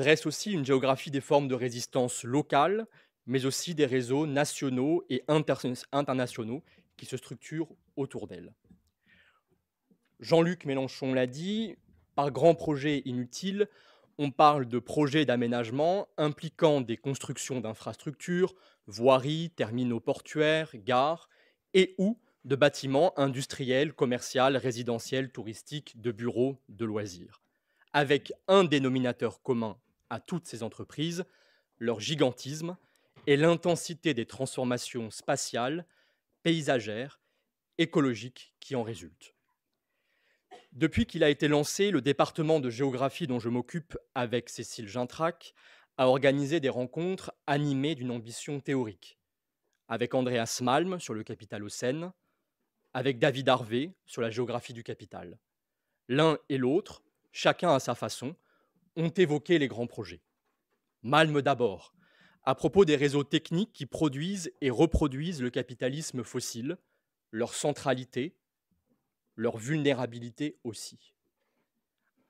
dresse aussi une géographie des formes de résistance locales, mais aussi des réseaux nationaux et internationaux qui se structurent autour d'elle. Jean-Luc Mélenchon l'a dit, par grand projet inutile, on parle de projets d'aménagement impliquant des constructions d'infrastructures, voiries, terminaux portuaires, gares, et ou de bâtiments industriels, commerciaux, résidentiels, touristiques, de bureaux, de loisirs, avec un dénominateur commun à toutes ces entreprises, leur gigantisme et l'intensité des transformations spatiales, paysagères, écologiques qui en résultent. Depuis qu'il a été lancé, le département de géographie dont je m'occupe avec Cécile Gintrac a organisé des rencontres animées d'une ambition théorique, avec Andreas Malm sur le capital au Seine, avec David Harvey sur la géographie du capital. L'un et l'autre, chacun à sa façon, ont évoqué les grands projets. Malme d'abord, à propos des réseaux techniques qui produisent et reproduisent le capitalisme fossile, leur centralité, leur vulnérabilité aussi.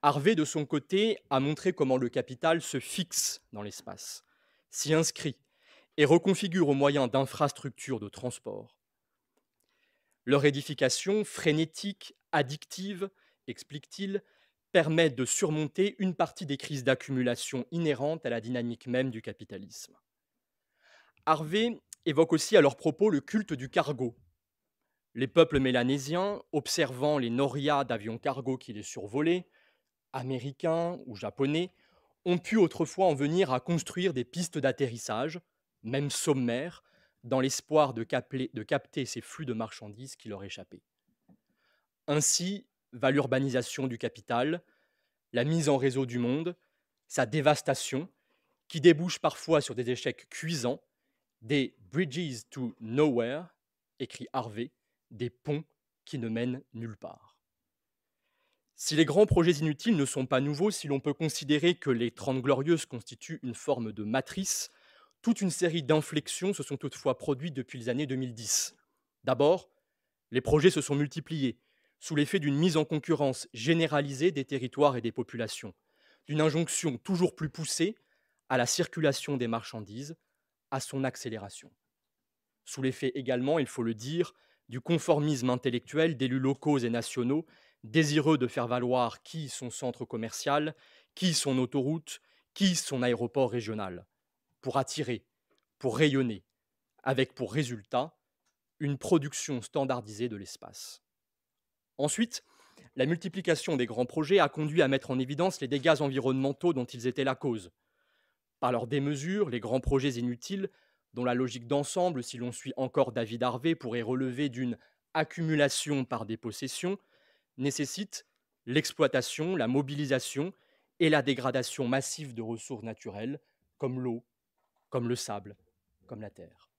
Harvey, de son côté, a montré comment le capital se fixe dans l'espace, s'y inscrit et reconfigure au moyen d'infrastructures de transport. Leur édification frénétique, addictive, explique-t-il, permettent de surmonter une partie des crises d'accumulation inhérentes à la dynamique même du capitalisme. Harvey évoque aussi à leur propos le culte du cargo. Les peuples mélanésiens, observant les norias d'avions cargo qui les survolaient, américains ou japonais, ont pu autrefois en venir à construire des pistes d'atterrissage, même sommaires, dans l'espoir de, de, capter ces flux de marchandises qui leur échappaient. Ainsi, va l'urbanisation du capital, la mise en réseau du monde, sa dévastation, qui débouche parfois sur des échecs cuisants, des bridges to nowhere, écrit Harvey, des ponts qui ne mènent nulle part. Si les grands projets inutiles ne sont pas nouveaux, si l'on peut considérer que les Trente Glorieuses constituent une forme de matrice, toute une série d'inflexions se sont toutefois produites depuis les années 2010. D'abord, les projets se sont multipliés, sous l'effet d'une mise en concurrence généralisée des territoires et des populations, d'une injonction toujours plus poussée à la circulation des marchandises, à son accélération. Sous l'effet également, il faut le dire, du conformisme intellectuel d'élus locaux et nationaux désireux de faire valoir qui son centre commercial, qui son autoroute, qui son aéroport régional, pour attirer, pour rayonner, avec pour résultat une production standardisée de l'espace. Ensuite, la multiplication des grands projets a conduit à mettre en évidence les dégâts environnementaux dont ils étaient la cause. Par leur démesure, les grands projets inutiles, dont la logique d'ensemble, si l'on suit encore David Harvey, pourrait relever d'une accumulation par dépossession, nécessitent l'exploitation, la mobilisation et la dégradation massive de ressources naturelles, comme l'eau, comme le sable, comme la terre.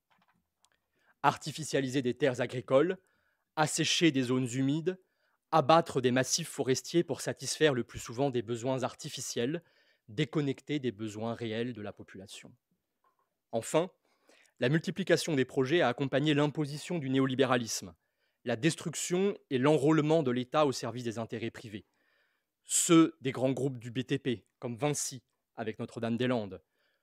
Artificialiser des terres agricoles, assécher des zones humides, abattre des massifs forestiers pour satisfaire le plus souvent des besoins artificiels, déconnectés des besoins réels de la population. Enfin, la multiplication des projets a accompagné l'imposition du néolibéralisme, la destruction et l'enrôlement de l'État au service des intérêts privés, ceux des grands groupes du BTP, comme Vinci avec Notre-Dame-des-Landes,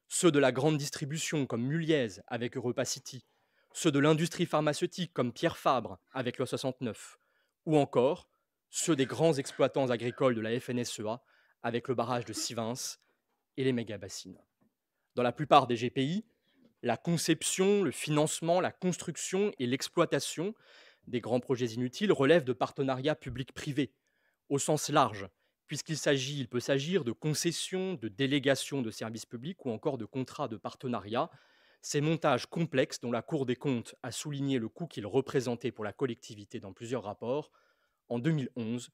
ceux de la grande distribution comme Muliez avec Europa City, ceux de l'industrie pharmaceutique comme Pierre Fabre avec le 69, ou encore ceux des grands exploitants agricoles de la FNSEA avec le barrage de Sivins et les méga-bassines. Dans la plupart des GPI, la conception, le financement, la construction et l'exploitation des grands projets inutiles relèvent de partenariats publics-privés au sens large, puisqu'il peut s'agir de concessions, de délégations de services publics ou encore de contrats de partenariat. Ces montages complexes dont la Cour des comptes a souligné le coût qu'ils représentaient pour la collectivité dans plusieurs rapports en 2011,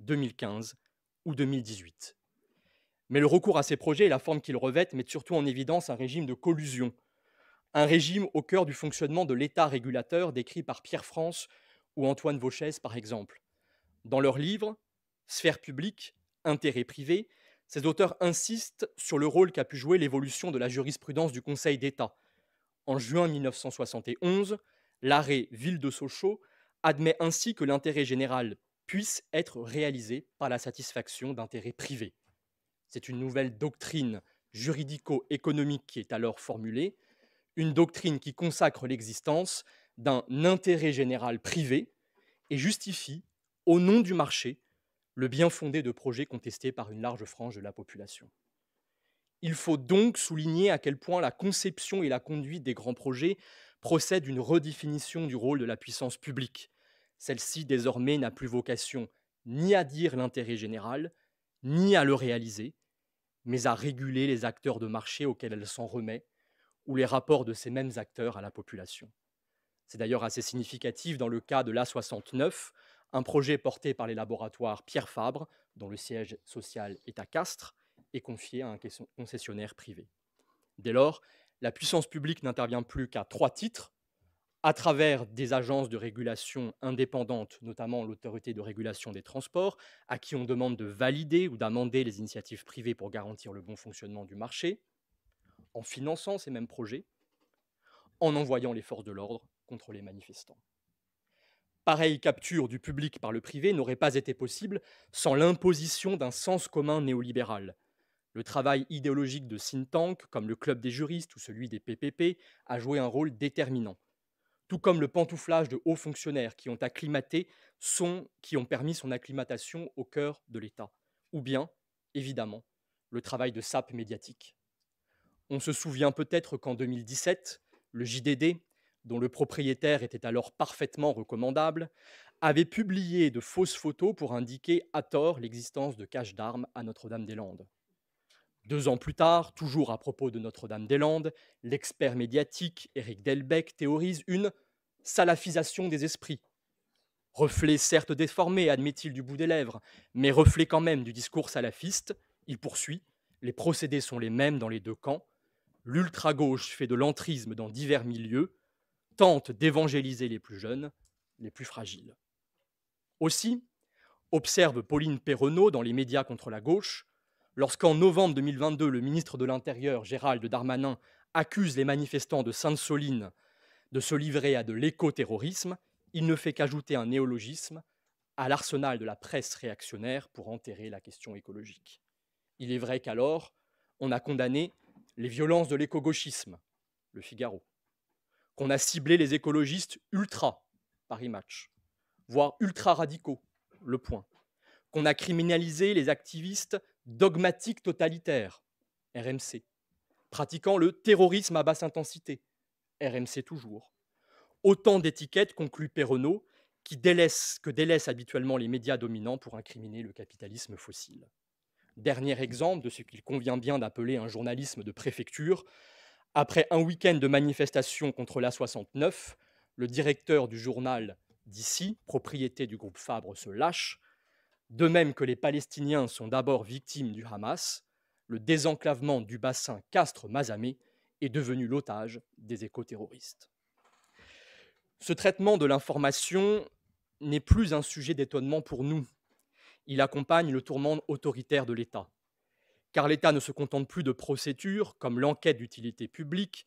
2015 ou 2018. Mais le recours à ces projets et la forme qu'ils revêtent mettent surtout en évidence un régime de collusion, un régime au cœur du fonctionnement de l'État régulateur décrit par Pierre France ou Antoine Vauchès par exemple. Dans leur livre Sphère publique, intérêt privé, ces auteurs insistent sur le rôle qu'a pu jouer l'évolution de la jurisprudence du Conseil d'État. En juin 1971, l'arrêt Ville de Sochaux admet ainsi que l'intérêt général puisse être réalisé par la satisfaction d'intérêts privés. C'est une nouvelle doctrine juridico-économique qui est alors formulée, une doctrine qui consacre l'existence d'un intérêt général privé et justifie, au nom du marché, le bien fondé de projets contestés par une large frange de la population. Il faut donc souligner à quel point la conception et la conduite des grands projets procèdent d'une redéfinition du rôle de la puissance publique, celle-ci désormais n'a plus vocation ni à dire l'intérêt général, ni à le réaliser, mais à réguler les acteurs de marché auxquels elle s'en remet, ou les rapports de ces mêmes acteurs à la population. C'est d'ailleurs assez significatif dans le cas de l'A69, un projet porté par les laboratoires Pierre Fabre, dont le siège social est à Castres, et confié à un concessionnaire privé. Dès lors, la puissance publique n'intervient plus qu'à trois titres, à travers des agences de régulation indépendantes, notamment l'autorité de régulation des transports, à qui on demande de valider ou d'amender les initiatives privées pour garantir le bon fonctionnement du marché, en finançant ces mêmes projets, en envoyant les forces de l'ordre contre les manifestants. Pareille capture du public par le privé n'aurait pas été possible sans l'imposition d'un sens commun néolibéral, le travail idéologique de think tanks, comme le Club des juristes ou celui des PPP, a joué un rôle déterminant tout comme le pantouflage de hauts fonctionnaires qui ont acclimaté sont, qui ont permis son acclimatation au cœur de l'État, ou bien, évidemment, le travail de sape médiatique. On se souvient peut-être qu'en 2017, le JDD, dont le propriétaire était alors parfaitement recommandable, avait publié de fausses photos pour indiquer à tort l'existence de caches d'armes à Notre-Dame-des-Landes. Deux ans plus tard, toujours à propos de Notre-Dame-des-Landes, l'expert médiatique Eric Delbecq théorise une salafisation des esprits. Reflet certes déformé, admet-il du bout des lèvres, mais reflet quand même du discours salafiste, il poursuit, les procédés sont les mêmes dans les deux camps, l'ultra-gauche fait de l'antrisme dans divers milieux, tente d'évangéliser les plus jeunes, les plus fragiles. Aussi, observe Pauline Perronneau dans les médias contre la gauche, lorsqu'en novembre 2022, le ministre de l'Intérieur, Gérald Darmanin, accuse les manifestants de Sainte-Soline de se livrer à de l'éco-terrorisme, il ne fait qu'ajouter un néologisme à l'arsenal de la presse réactionnaire pour enterrer la question écologique. Il est vrai qu'alors, on a condamné les violences de l'éco-gauchisme, le Figaro, qu'on a ciblé les écologistes ultra, Paris Match, voire ultra-radicaux, le point, qu'on a criminalisé les activistes dogmatiques totalitaires, RMC, pratiquant le terrorisme à basse intensité, RMC toujours. Autant d'étiquettes, conclut Perronneau, qui délaisse, que délaissent habituellement les médias dominants pour incriminer le capitalisme fossile. Dernier exemple de ce qu'il convient bien d'appeler un journalisme de préfecture, après un week-end de manifestations contre l'A69, le directeur du journal d'ici, propriété du groupe Fabre, se lâche. De même que les Palestiniens sont d'abord victimes du Hamas, le désenclavement du bassin castre mazamé est devenu l'otage des éco-terroristes. Ce traitement de l'information n'est plus un sujet d'étonnement pour nous. Il accompagne le tourment autoritaire de l'État. Car l'État ne se contente plus de procédures comme l'enquête d'utilité publique,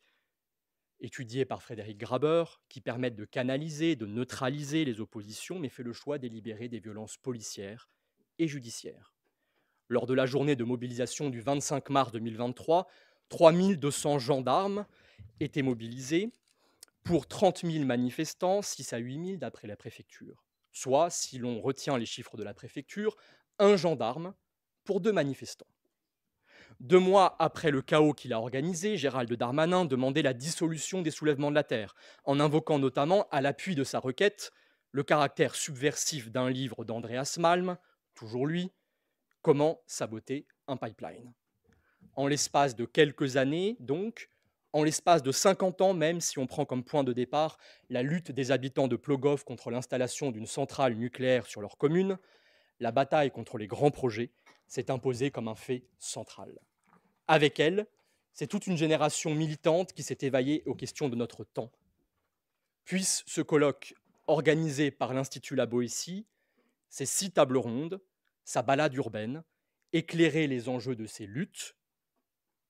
étudiée par Frédéric Graber, qui permettent de canaliser, de neutraliser les oppositions, mais fait le choix délibéré des violences policières et judiciaires. Lors de la journée de mobilisation du 25 mars 2023, 3200 gendarmes étaient mobilisés pour 30 000 manifestants, 6 à 8 000 d'après la préfecture. Soit, si l'on retient les chiffres de la préfecture, un gendarme pour deux manifestants. Deux mois après le chaos qu'il a organisé, Gérald Darmanin demandait la dissolution des soulèvements de la Terre, en invoquant notamment, à l'appui de sa requête, le caractère subversif d'un livre d'Andreas Malm, toujours lui, Comment saboter un pipeline en l'espace de quelques années, donc, en l'espace de 50 ans, même si on prend comme point de départ la lutte des habitants de Plogov contre l'installation d'une centrale nucléaire sur leur commune, la bataille contre les grands projets s'est imposée comme un fait central. Avec elle, c'est toute une génération militante qui s'est éveillée aux questions de notre temps. Puisse ce colloque, organisé par l'Institut La Boétie, ses six tables rondes, sa balade urbaine, éclairer les enjeux de ces luttes,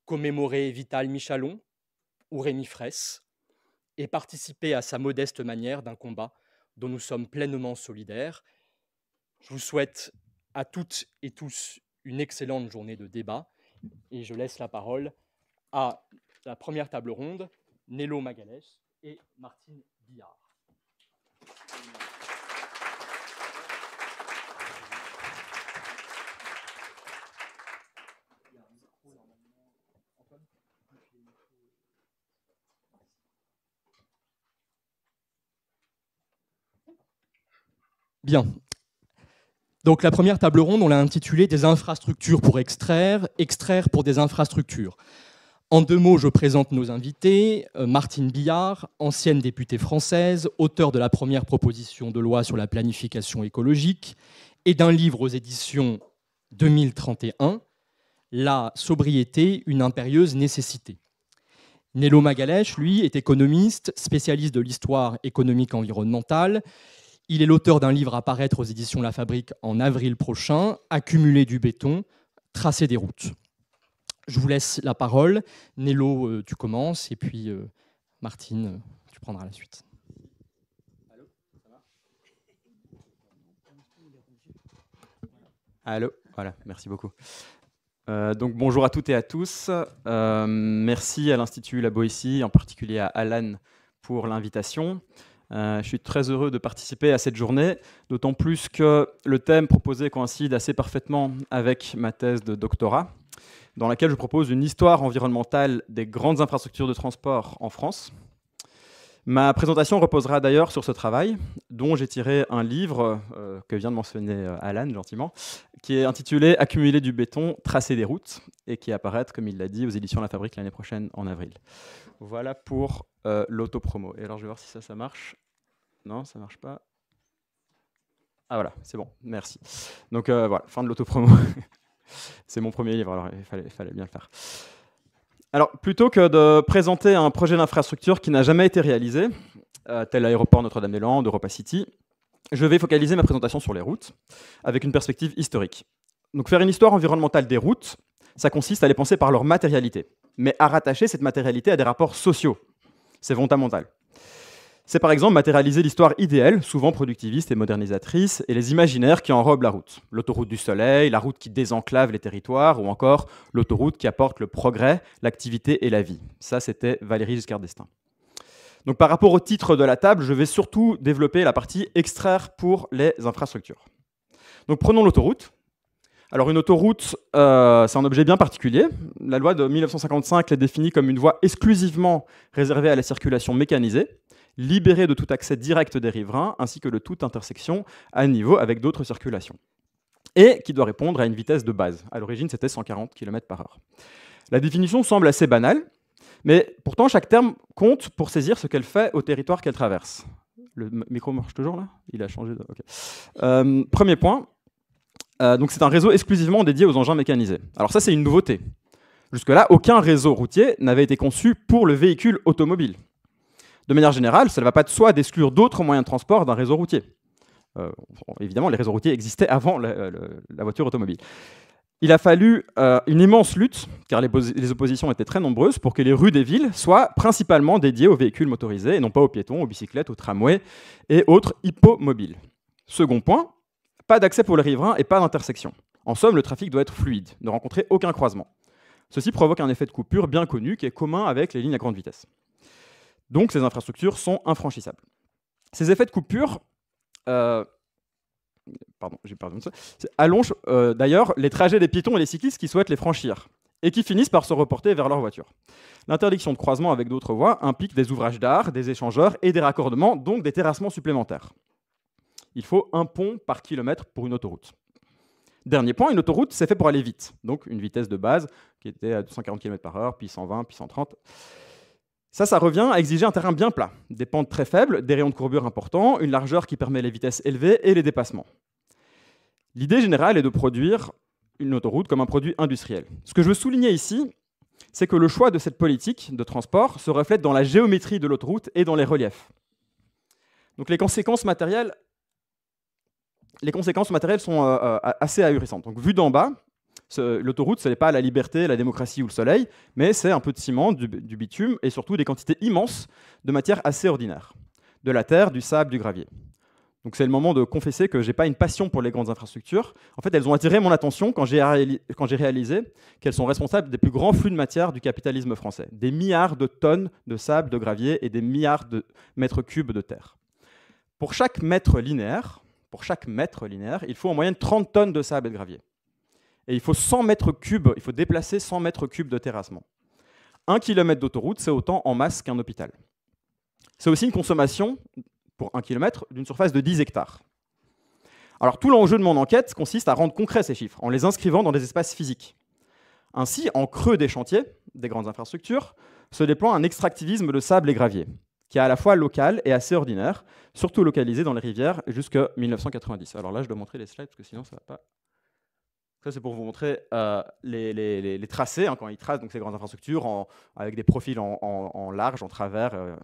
commémorer Vital Michalon ou Rémi Fraisse et participer à sa modeste manière d'un combat dont nous sommes pleinement solidaires. Je vous souhaite à toutes et tous une excellente journée de débat et je laisse la parole à la première table ronde, Nello Magalès et Martine Billard. Bien. Donc la première table ronde, on l'a intitulée Des infrastructures pour extraire, extraire pour des infrastructures. En deux mots, je présente nos invités. Euh, Martine Billard, ancienne députée française, auteur de la première proposition de loi sur la planification écologique et d'un livre aux éditions 2031, La sobriété, une impérieuse nécessité. Nello Magalèche, lui, est économiste, spécialiste de l'histoire économique environnementale. Il est l'auteur d'un livre à paraître aux éditions La Fabrique en avril prochain, Accumuler du béton, tracer des routes. Je vous laisse la parole. Nello, euh, tu commences, et puis euh, Martine, euh, tu prendras la suite. Allô Ça va Allô Voilà, merci beaucoup. donc bonjour à toutes et à tous. merci à l'Institut La Boétie, en particulier à Alan pour l'invitation. Euh, je suis très heureux de participer à cette journée, d'autant plus que le thème proposé coïncide assez parfaitement avec ma thèse de doctorat, dans laquelle je propose une histoire environnementale des grandes infrastructures de transport en France. Ma présentation reposera d'ailleurs sur ce travail, dont j'ai tiré un livre euh, que vient de mentionner euh, Alan gentiment, qui est intitulé Accumuler du béton, tracer des routes, et qui apparaît, comme il l'a dit, aux éditions La Fabrique l'année prochaine en avril. Voilà pour euh, l'autopromo. Et alors je vais voir si ça, ça marche. Non, ça marche pas. Ah voilà, c'est bon, merci. Donc voilà, fin de l'autopromo. c'est mon premier livre, alors il fallait bien le faire alors, plutôt que de présenter un projet d'infrastructure qui n'a jamais été réalisé, euh, tel l'aéroport Notre-Dame-des-Landes, Europa City, je vais focaliser ma présentation sur les routes, avec une perspective historique. Donc, faire une histoire environnementale des routes, ça consiste à les penser par leur matérialité, mais à rattacher cette matérialité à des rapports sociaux. C'est fondamental. C'est par exemple matérialiser l'histoire idéale, souvent productiviste et modernisatrice, et les imaginaires qui enrobent la route. L'autoroute du soleil, la route qui désenclave les territoires, ou encore l'autoroute qui apporte le progrès, l'activité et la vie. Ça, c'était Valérie Giscard d'Estaing. Donc par rapport au titre de la table, je vais surtout développer la partie extraire pour les infrastructures. Donc prenons l'autoroute. Alors une autoroute, euh, c'est un objet bien particulier. La loi de 1955 la définit comme une voie exclusivement réservée à la circulation mécanisée libéré de tout accès direct des riverains, ainsi que de toute intersection à niveau avec d'autres circulations, et qui doit répondre à une vitesse de base. À l'origine, c'était 140 km par heure. La définition semble assez banale, mais pourtant chaque terme compte pour saisir ce qu'elle fait au territoire qu'elle traverse. Le micro marche toujours là Il a changé. De... Euh, premier point, euh, donc c'est un réseau exclusivement dédié aux engins mécanisés. Alors ça c'est une nouveauté. Jusque-là, aucun réseau routier n'avait été conçu pour le véhicule automobile de manière générale, ça ne va pas de soi d'exclure d'autres moyens de transport d'un réseau routier. Euh, évidemment, les réseaux routiers existaient avant la, voiture automobile. Il a fallu euh, une immense lutte, car les, les, oppositions étaient très nombreuses, pour que les rues des villes soient principalement dédiées aux véhicules motorisés et non pas aux piétons, aux bicyclettes, aux tramways et autres hippomobiles. Second point, pas d'accès pour les riverains et pas d'intersection. En somme, le trafic doit être fluide, ne rencontrer aucun croisement. Ceci provoque un effet de coupure bien connu qui est commun avec les lignes à grande vitesse. Donc ces infrastructures sont infranchissables. Ces effets de coupure euh, pardon, allongent euh, d'ailleurs les trajets des piétons et des cyclistes qui souhaitent les franchir et qui finissent par se reporter vers leur voiture. L'interdiction de croisement avec d'autres voies implique des ouvrages d'art, des échangeurs et des raccordements, donc des terrassements supplémentaires. Il faut un pont par kilomètre pour une autoroute. Dernier point, une autoroute, c'est fait pour aller vite. Donc une vitesse de base qui était à 240 km par heure, puis 120, puis 130. Ça, ça revient à exiger un terrain bien plat, des pentes très faibles, des rayons de courbure importants, une largeur qui permet les vitesses élevées et les dépassements. L'idée générale est de produire une autoroute comme un produit industriel. Ce que je veux souligner ici, c'est que le choix de cette politique de transport se reflète dans la géométrie de l'autoroute et dans les reliefs. Donc les conséquences matérielles, les conséquences matérielles sont euh, euh, assez ahurissantes. Donc vu d'en bas, L'autoroute, ce n'est pas la liberté, la démocratie ou le soleil, mais c'est un peu de ciment, du, bitume et surtout des quantités immenses de matière assez ordinaire. De la terre, du sable, du gravier. Donc c'est le moment de confesser que je n'ai pas une passion pour les grandes infrastructures. En fait, elles ont attiré mon attention quand j'ai réalisé qu'elles sont responsables des plus grands flux de matière du capitalisme français. Des milliards de tonnes de sable, de gravier et des milliards de mètres cubes de terre. Pour chaque mètre linéaire, pour chaque mètre linéaire, il faut en moyenne 30 tonnes de sable et de gravier et il faut 100 mètres cubes, il faut déplacer 100 mètres cubes de terrassement. Un kilomètre d'autoroute, c'est autant en masse qu'un hôpital. C'est aussi une consommation, pour un kilomètre, d'une surface de 10 hectares. Alors tout l'enjeu de mon enquête consiste à rendre concrets ces chiffres, en les inscrivant dans des espaces physiques. Ainsi, en creux des chantiers, des grandes infrastructures, se déploie un extractivisme de sable et gravier, qui est à la fois local et assez ordinaire, surtout localisé dans les rivières jusqu'à 1990. Alors là, je dois montrer les slides, parce que sinon, ça ne va pas ça, c'est pour vous montrer euh, les, les, tracés, hein, quand ils tracent donc, ces grandes infrastructures avec des profils en, large, en travers, euh,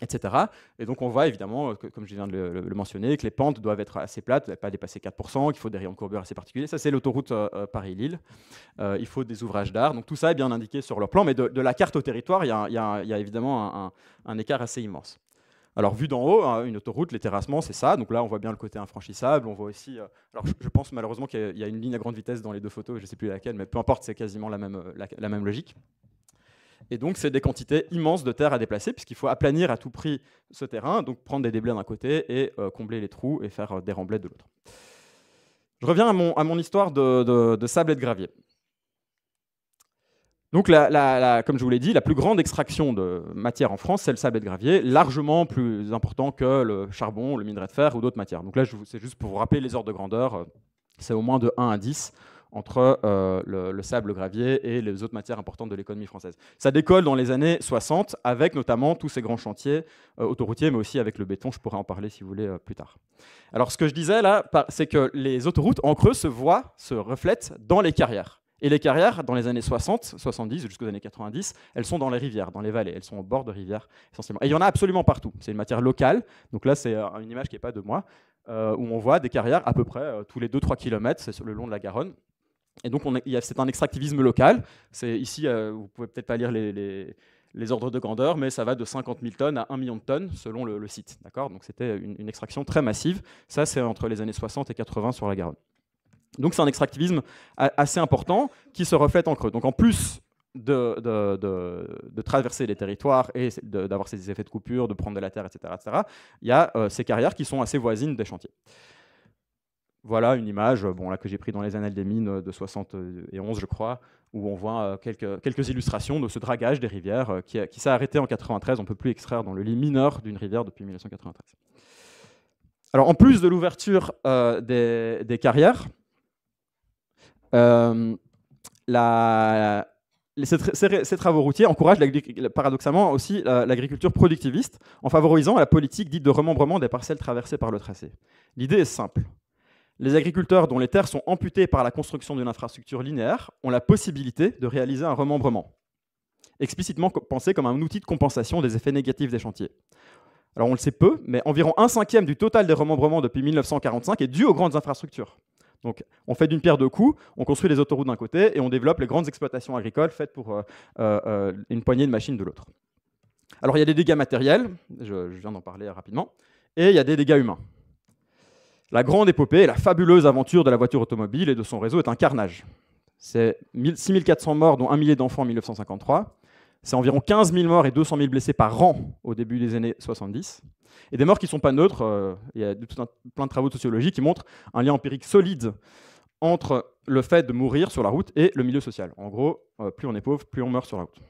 etc. Et donc, on voit évidemment, euh, comme je viens de le, mentionner, que les pentes doivent être assez plates, pas dépasser 4%, qu'il faut des rayons de courbure assez particuliers. Ça, c'est l'autoroute Paris-Lille. il faut des ouvrages d'art. Donc, tout ça est bien indiqué sur leur plan. Mais de, la carte au territoire, il y, a évidemment un écart assez immense. Alors, vu d'en haut, hein, une autoroute, les terrassements, c'est ça. Donc là, on voit bien le côté infranchissable. On voit aussi. Euh, alors, je, pense malheureusement qu'il y, a une ligne à grande vitesse dans les deux photos, je ne sais plus laquelle, mais peu importe, c'est quasiment la même, euh, la, même logique. Et donc, c'est des quantités immenses de terre à déplacer, puisqu'il faut aplanir à tout prix ce terrain, donc prendre des déblais d'un côté et euh, combler les trous et faire des remblais de l'autre. Je reviens à mon, histoire de, sable et de gravier. Donc, comme je vous l'ai dit, la plus grande extraction de matière en France, c'est le sable et le gravier, largement plus important que le charbon, le minerai de fer ou d'autres matières. Donc là, c'est juste pour vous rappeler les ordres de grandeur. Euh, c'est au moins de 1 à 10 entre euh, le, sable, le gravier et les autres matières importantes de l'économie française. Ça décolle dans les années 60 avec notamment tous ces grands chantiers euh, autoroutiers, mais aussi avec le béton. Je pourrais en parler si vous voulez plus tard. Alors ce que je disais là, c'est que les autoroutes en creux se voient, se reflètent dans les carrières. Et les carrières, dans les années 60, 70 jusqu'aux années 90, elles sont dans les rivières, dans les vallées, elles sont au bord de rivières essentiellement. Et il y en a absolument partout. C'est une matière locale, donc là c'est euh, une image qui n'est pas de moi, euh, où on voit des carrières à peu près euh, tous les 2-3 km, c'est le long de la Garonne. Et donc c'est un extractivisme local. C'est ici, vous vous pouvez peut-être pas lire les, les ordres de grandeur, mais ça va de 50 000 tonnes à 1 million de tonnes selon le, site. D'accord Donc c'était une, extraction très massive. Ça, c'est entre les années 60 et 80 sur la Garonne. Donc c'est un extractivisme assez important qui se reflète en creux. Donc en plus de, traverser les territoires et d'avoir ces effets de coupure, de prendre de la terre, etc., il y a euh, ces carrières qui sont assez voisines des chantiers. Voilà une image bon, là, que j'ai prise dans les annales des mines de 1971, je crois, où on voit euh, quelques, illustrations de ce dragage des rivières euh, qui, s'est arrêté en 93. On ne peut plus extraire dans le lit mineur d'une rivière depuis 1993. Alors, en plus de l'ouverture des, carrières, euh, ces, ces, travaux routiers encouragent paradoxalement aussi l'agriculture productiviste en favorisant la politique dite de remembrement des parcelles traversées par le tracé. L'idée est simple. Les agriculteurs dont les terres sont amputées par la construction d'une infrastructure linéaire ont la possibilité de réaliser un remembrement, explicitement pensé comme un outil de compensation des effets négatifs des chantiers. Alors on le sait peu, mais environ un cinquième du total des remembrements depuis 1945 est dû aux grandes infrastructures. Donc, on fait d'une pierre deux coups, on construit les autoroutes d'un côté et on développe les grandes exploitations agricoles faites pour euh, euh, euh, une poignée de machines de l'autre. Alors, il y a des dégâts matériels, je, viens d'en parler rapidement, et il y a des dégâts humains. La grande épopée, la fabuleuse aventure de la voiture automobile et de son réseau est un carnage. C'est 6400 morts, dont un millier d'enfants en 1953. C'est environ 15 000 morts et 200 000 blessés par an au début des années 70 et des morts qui ne sont pas neutres. Euh, il y a plein de travaux de sociologie qui montrent un lien empirique solide entre le fait de mourir sur la route et le milieu social. En gros, euh, plus on est pauvre, plus on meurt sur la route.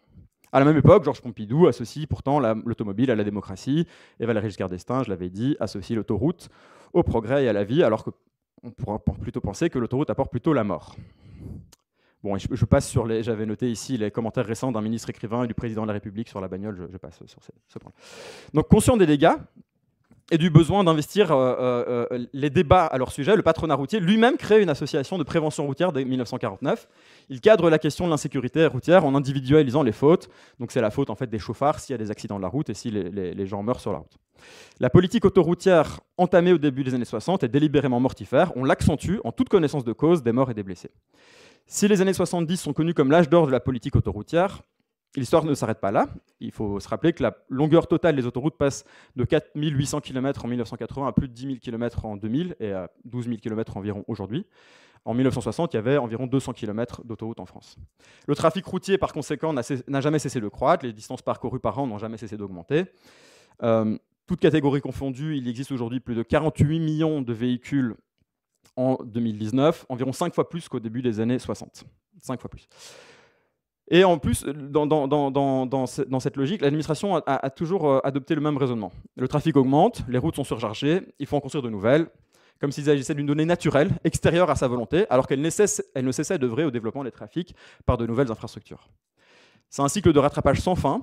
À la même époque, Georges Pompidou associe pourtant l'automobile à la démocratie, et Valéry Giscard d'Estaing, je l'avais dit, associe l'autoroute au progrès et à la vie, alors qu'on pourrait plutôt penser que l'autoroute apporte plutôt la mort. Bon, je, passe sur les. J'avais noté ici les commentaires récents d'un ministre écrivain et du président de la République sur la bagnole. Je, passe sur ce, point. Donc, conscient des dégâts et du besoin d'investir euh, euh, euh, les débats à leur sujet, le patronat routier lui-même crée une association de prévention routière dès 1949. Il cadre la question de l'insécurité routière en individualisant les fautes. Donc, c'est la faute en fait des chauffards s'il y a des accidents de la route et si les, les gens meurent sur la route. La politique autoroutière entamée au début des années 60 est délibérément mortifère. On l'accentue en toute connaissance de cause des morts et des blessés. Si les années 70 sont connues comme l'âge d'or de la politique autoroutière, l'histoire ne s'arrête pas là. Il faut se rappeler que la longueur totale des autoroutes passe de 4800 km en 1980 à plus de 10 000 km en 2000 et à 12 000 km environ aujourd'hui. En 1960, il y avait environ 200 km d'autoroutes en France. Le trafic routier, par conséquent, n'a jamais cessé de croître. Les distances parcourues par an n'ont jamais cessé d'augmenter. Euh, toutes catégories confondues, il existe aujourd'hui plus de 48 millions de véhicules en 2019, environ 5 fois plus qu'au début des années 60. 5 fois plus. Et en plus, dans, cette logique, l'administration a, a, toujours euh, adopté le même raisonnement. Le trafic augmente, les routes sont surchargées, il faut en construire de nouvelles, comme s'il s'agissait d'une donnée naturelle, extérieure à sa volonté, alors qu'elle ne cessait d'œuvrer au développement des trafics par de nouvelles infrastructures. C'est un cycle de rattrapage sans fin,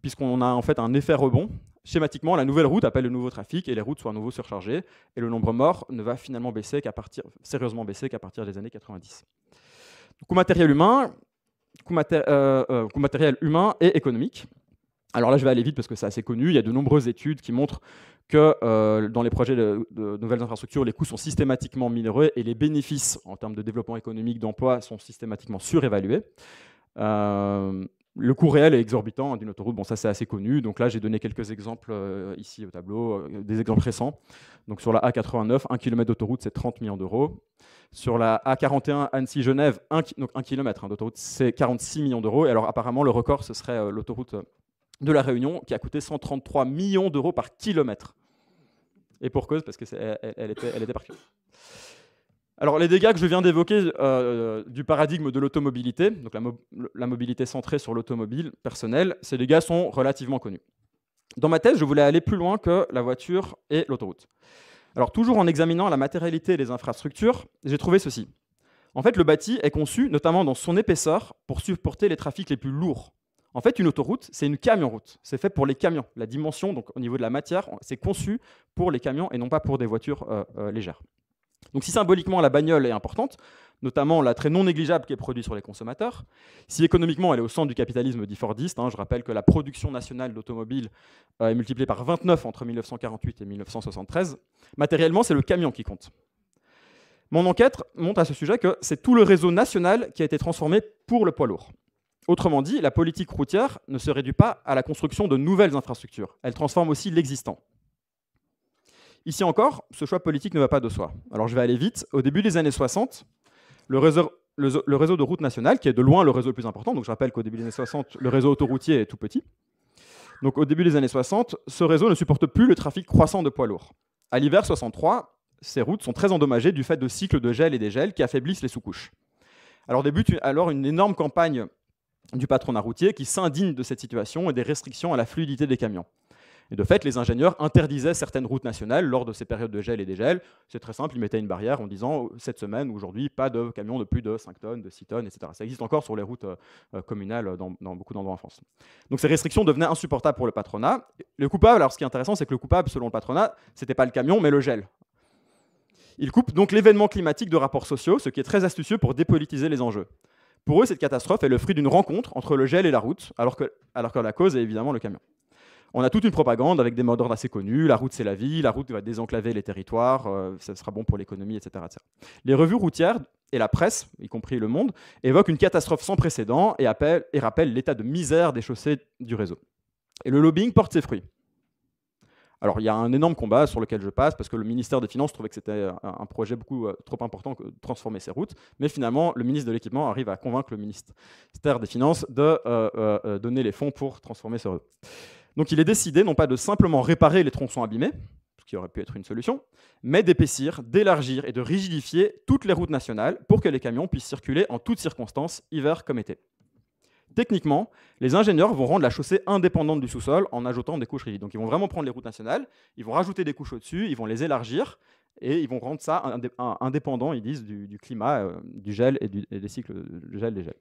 puisqu'on a en fait un effet rebond. Schématiquement, la nouvelle route appelle le nouveau trafic et les routes sont à nouveau surchargées et le nombre mort ne va finalement baisser qu'à partir, sérieusement baisser qu'à partir des années 90. Coût matériel humain, euh, euh, coût, matériel humain et économique. Alors là, je vais aller vite parce que c'est assez connu. Il y a de nombreuses études qui montrent que euh, dans les projets de, nouvelles infrastructures, les coûts sont systématiquement minorés et les bénéfices en termes de développement économique, d'emploi, sont systématiquement surévalués le coût réel est exorbitant d'une autoroute. Bon, ça, c'est assez connu. Donc là, j'ai donné quelques exemples euh, ici au tableau, euh, des exemples récents. Donc sur la A89, 1 km d'autoroute, c'est 30 millions d'euros. Sur la A41, Annecy-Genève, 1, km hein, d'autoroute, c'est 46 millions d'euros. Et alors, apparemment, le record, ce serait euh, l'autoroute de La Réunion, qui a coûté 133 millions d'euros par kilomètre. Et pour cause, parce que elle, était, elle était alors, les dégâts que je viens d'évoquer euh, euh, du paradigme de l'automobilité, donc la, mobilité centrée sur l'automobile personnelle, ces dégâts sont relativement connus. Dans ma thèse, je voulais aller plus loin que la voiture et l'autoroute. Alors, toujours en examinant la matérialité et les infrastructures, j'ai trouvé ceci. En fait, le bâti est conçu, notamment dans son épaisseur, pour supporter les trafics les plus lourds. En fait, une autoroute, c'est une camion-route. C'est fait pour les camions. La dimension, donc au niveau de la matière, c'est conçu pour les camions et non pas pour des voitures euh, légères. Donc si symboliquement la bagnole est importante, notamment la très non négligeable qui est produite sur les consommateurs. Si économiquement elle est au centre du capitalisme dit Fordiste, hein, je rappelle que la production nationale d'automobiles euh, est multipliée par 29 entre 1948 et 1973, matériellement c'est le camion qui compte. Mon enquête montre à ce sujet que c'est tout le réseau national qui a été transformé pour le poids lourd. Autrement dit, la politique routière ne se réduit pas à la construction de nouvelles infrastructures, elle transforme aussi l'existant. Ici encore, ce choix politique ne va pas de soi. Alors je vais aller vite. Au début des années 60, le réseau, de routes nationales, qui est de loin le réseau le plus important, donc je rappelle qu'au début des années 60, le réseau autoroutier est tout petit. Donc au début des années 60, ce réseau ne supporte plus le trafic croissant de poids lourds. À l'hiver 63, ces routes sont très endommagées du fait de cycles de gel et des gels qui affaiblissent les sous-couches. Alors débute alors une énorme campagne du patronat routier qui s'indigne de cette situation et des restrictions à la fluidité des camions. Et de fait, les ingénieurs interdisaient certaines routes nationales lors de ces périodes de gel et dégel. C'est très simple, ils mettaient une barrière en disant euh, cette semaine, aujourd'hui, pas de camion de plus de 5 tonnes, de 6 tonnes, etc. Ça existe encore sur les routes euh, euh, communales dans, beaucoup d'endroits en France. Donc ces restrictions devenaient insupportables pour le patronat. Le coupable, alors ce qui est intéressant, c'est que le coupable, selon le patronat, c'était pas le camion, mais le gel. Il coupe donc l'événement climatique de rapports sociaux, ce qui est très astucieux pour dépolitiser les enjeux. Pour eux, cette catastrophe est le fruit d'une rencontre entre le gel et la route, alors que, alors que la cause est évidemment le camion on a toute une propagande avec des mots d'ordre assez connus. La route, c'est la vie. La route va désenclaver les territoires. Euh, ça sera bon pour l'économie, etc., Les revues routières et la presse, y compris Le Monde, évoquent une catastrophe sans précédent et, et rappellent l'état de misère des chaussées du réseau. Et le lobbying porte ses fruits. Alors, il y a un énorme combat sur lequel je passe parce que le ministère des Finances trouvait que c'était un projet beaucoup euh, trop important de transformer ces routes. Mais finalement, le ministre de l'Équipement arrive à convaincre le ministère des Finances de euh, donner les fonds pour transformer ces routes. Donc il est décidé non pas de simplement réparer les tronçons abîmés, ce qui aurait pu être une solution, mais d'épaissir, d'élargir et de rigidifier toutes les routes nationales pour que les camions puissent circuler en toutes circonstances, hiver comme été. Techniquement, les ingénieurs vont rendre la chaussée indépendante du sous-sol en ajoutant des couches rigides. Donc ils vont vraiment prendre les routes nationales, ils vont rajouter des couches au-dessus, ils vont les élargir et ils vont rendre ça indépendant, ils disent, du, climat, euh, du gel et, et des cycles de gel des gels.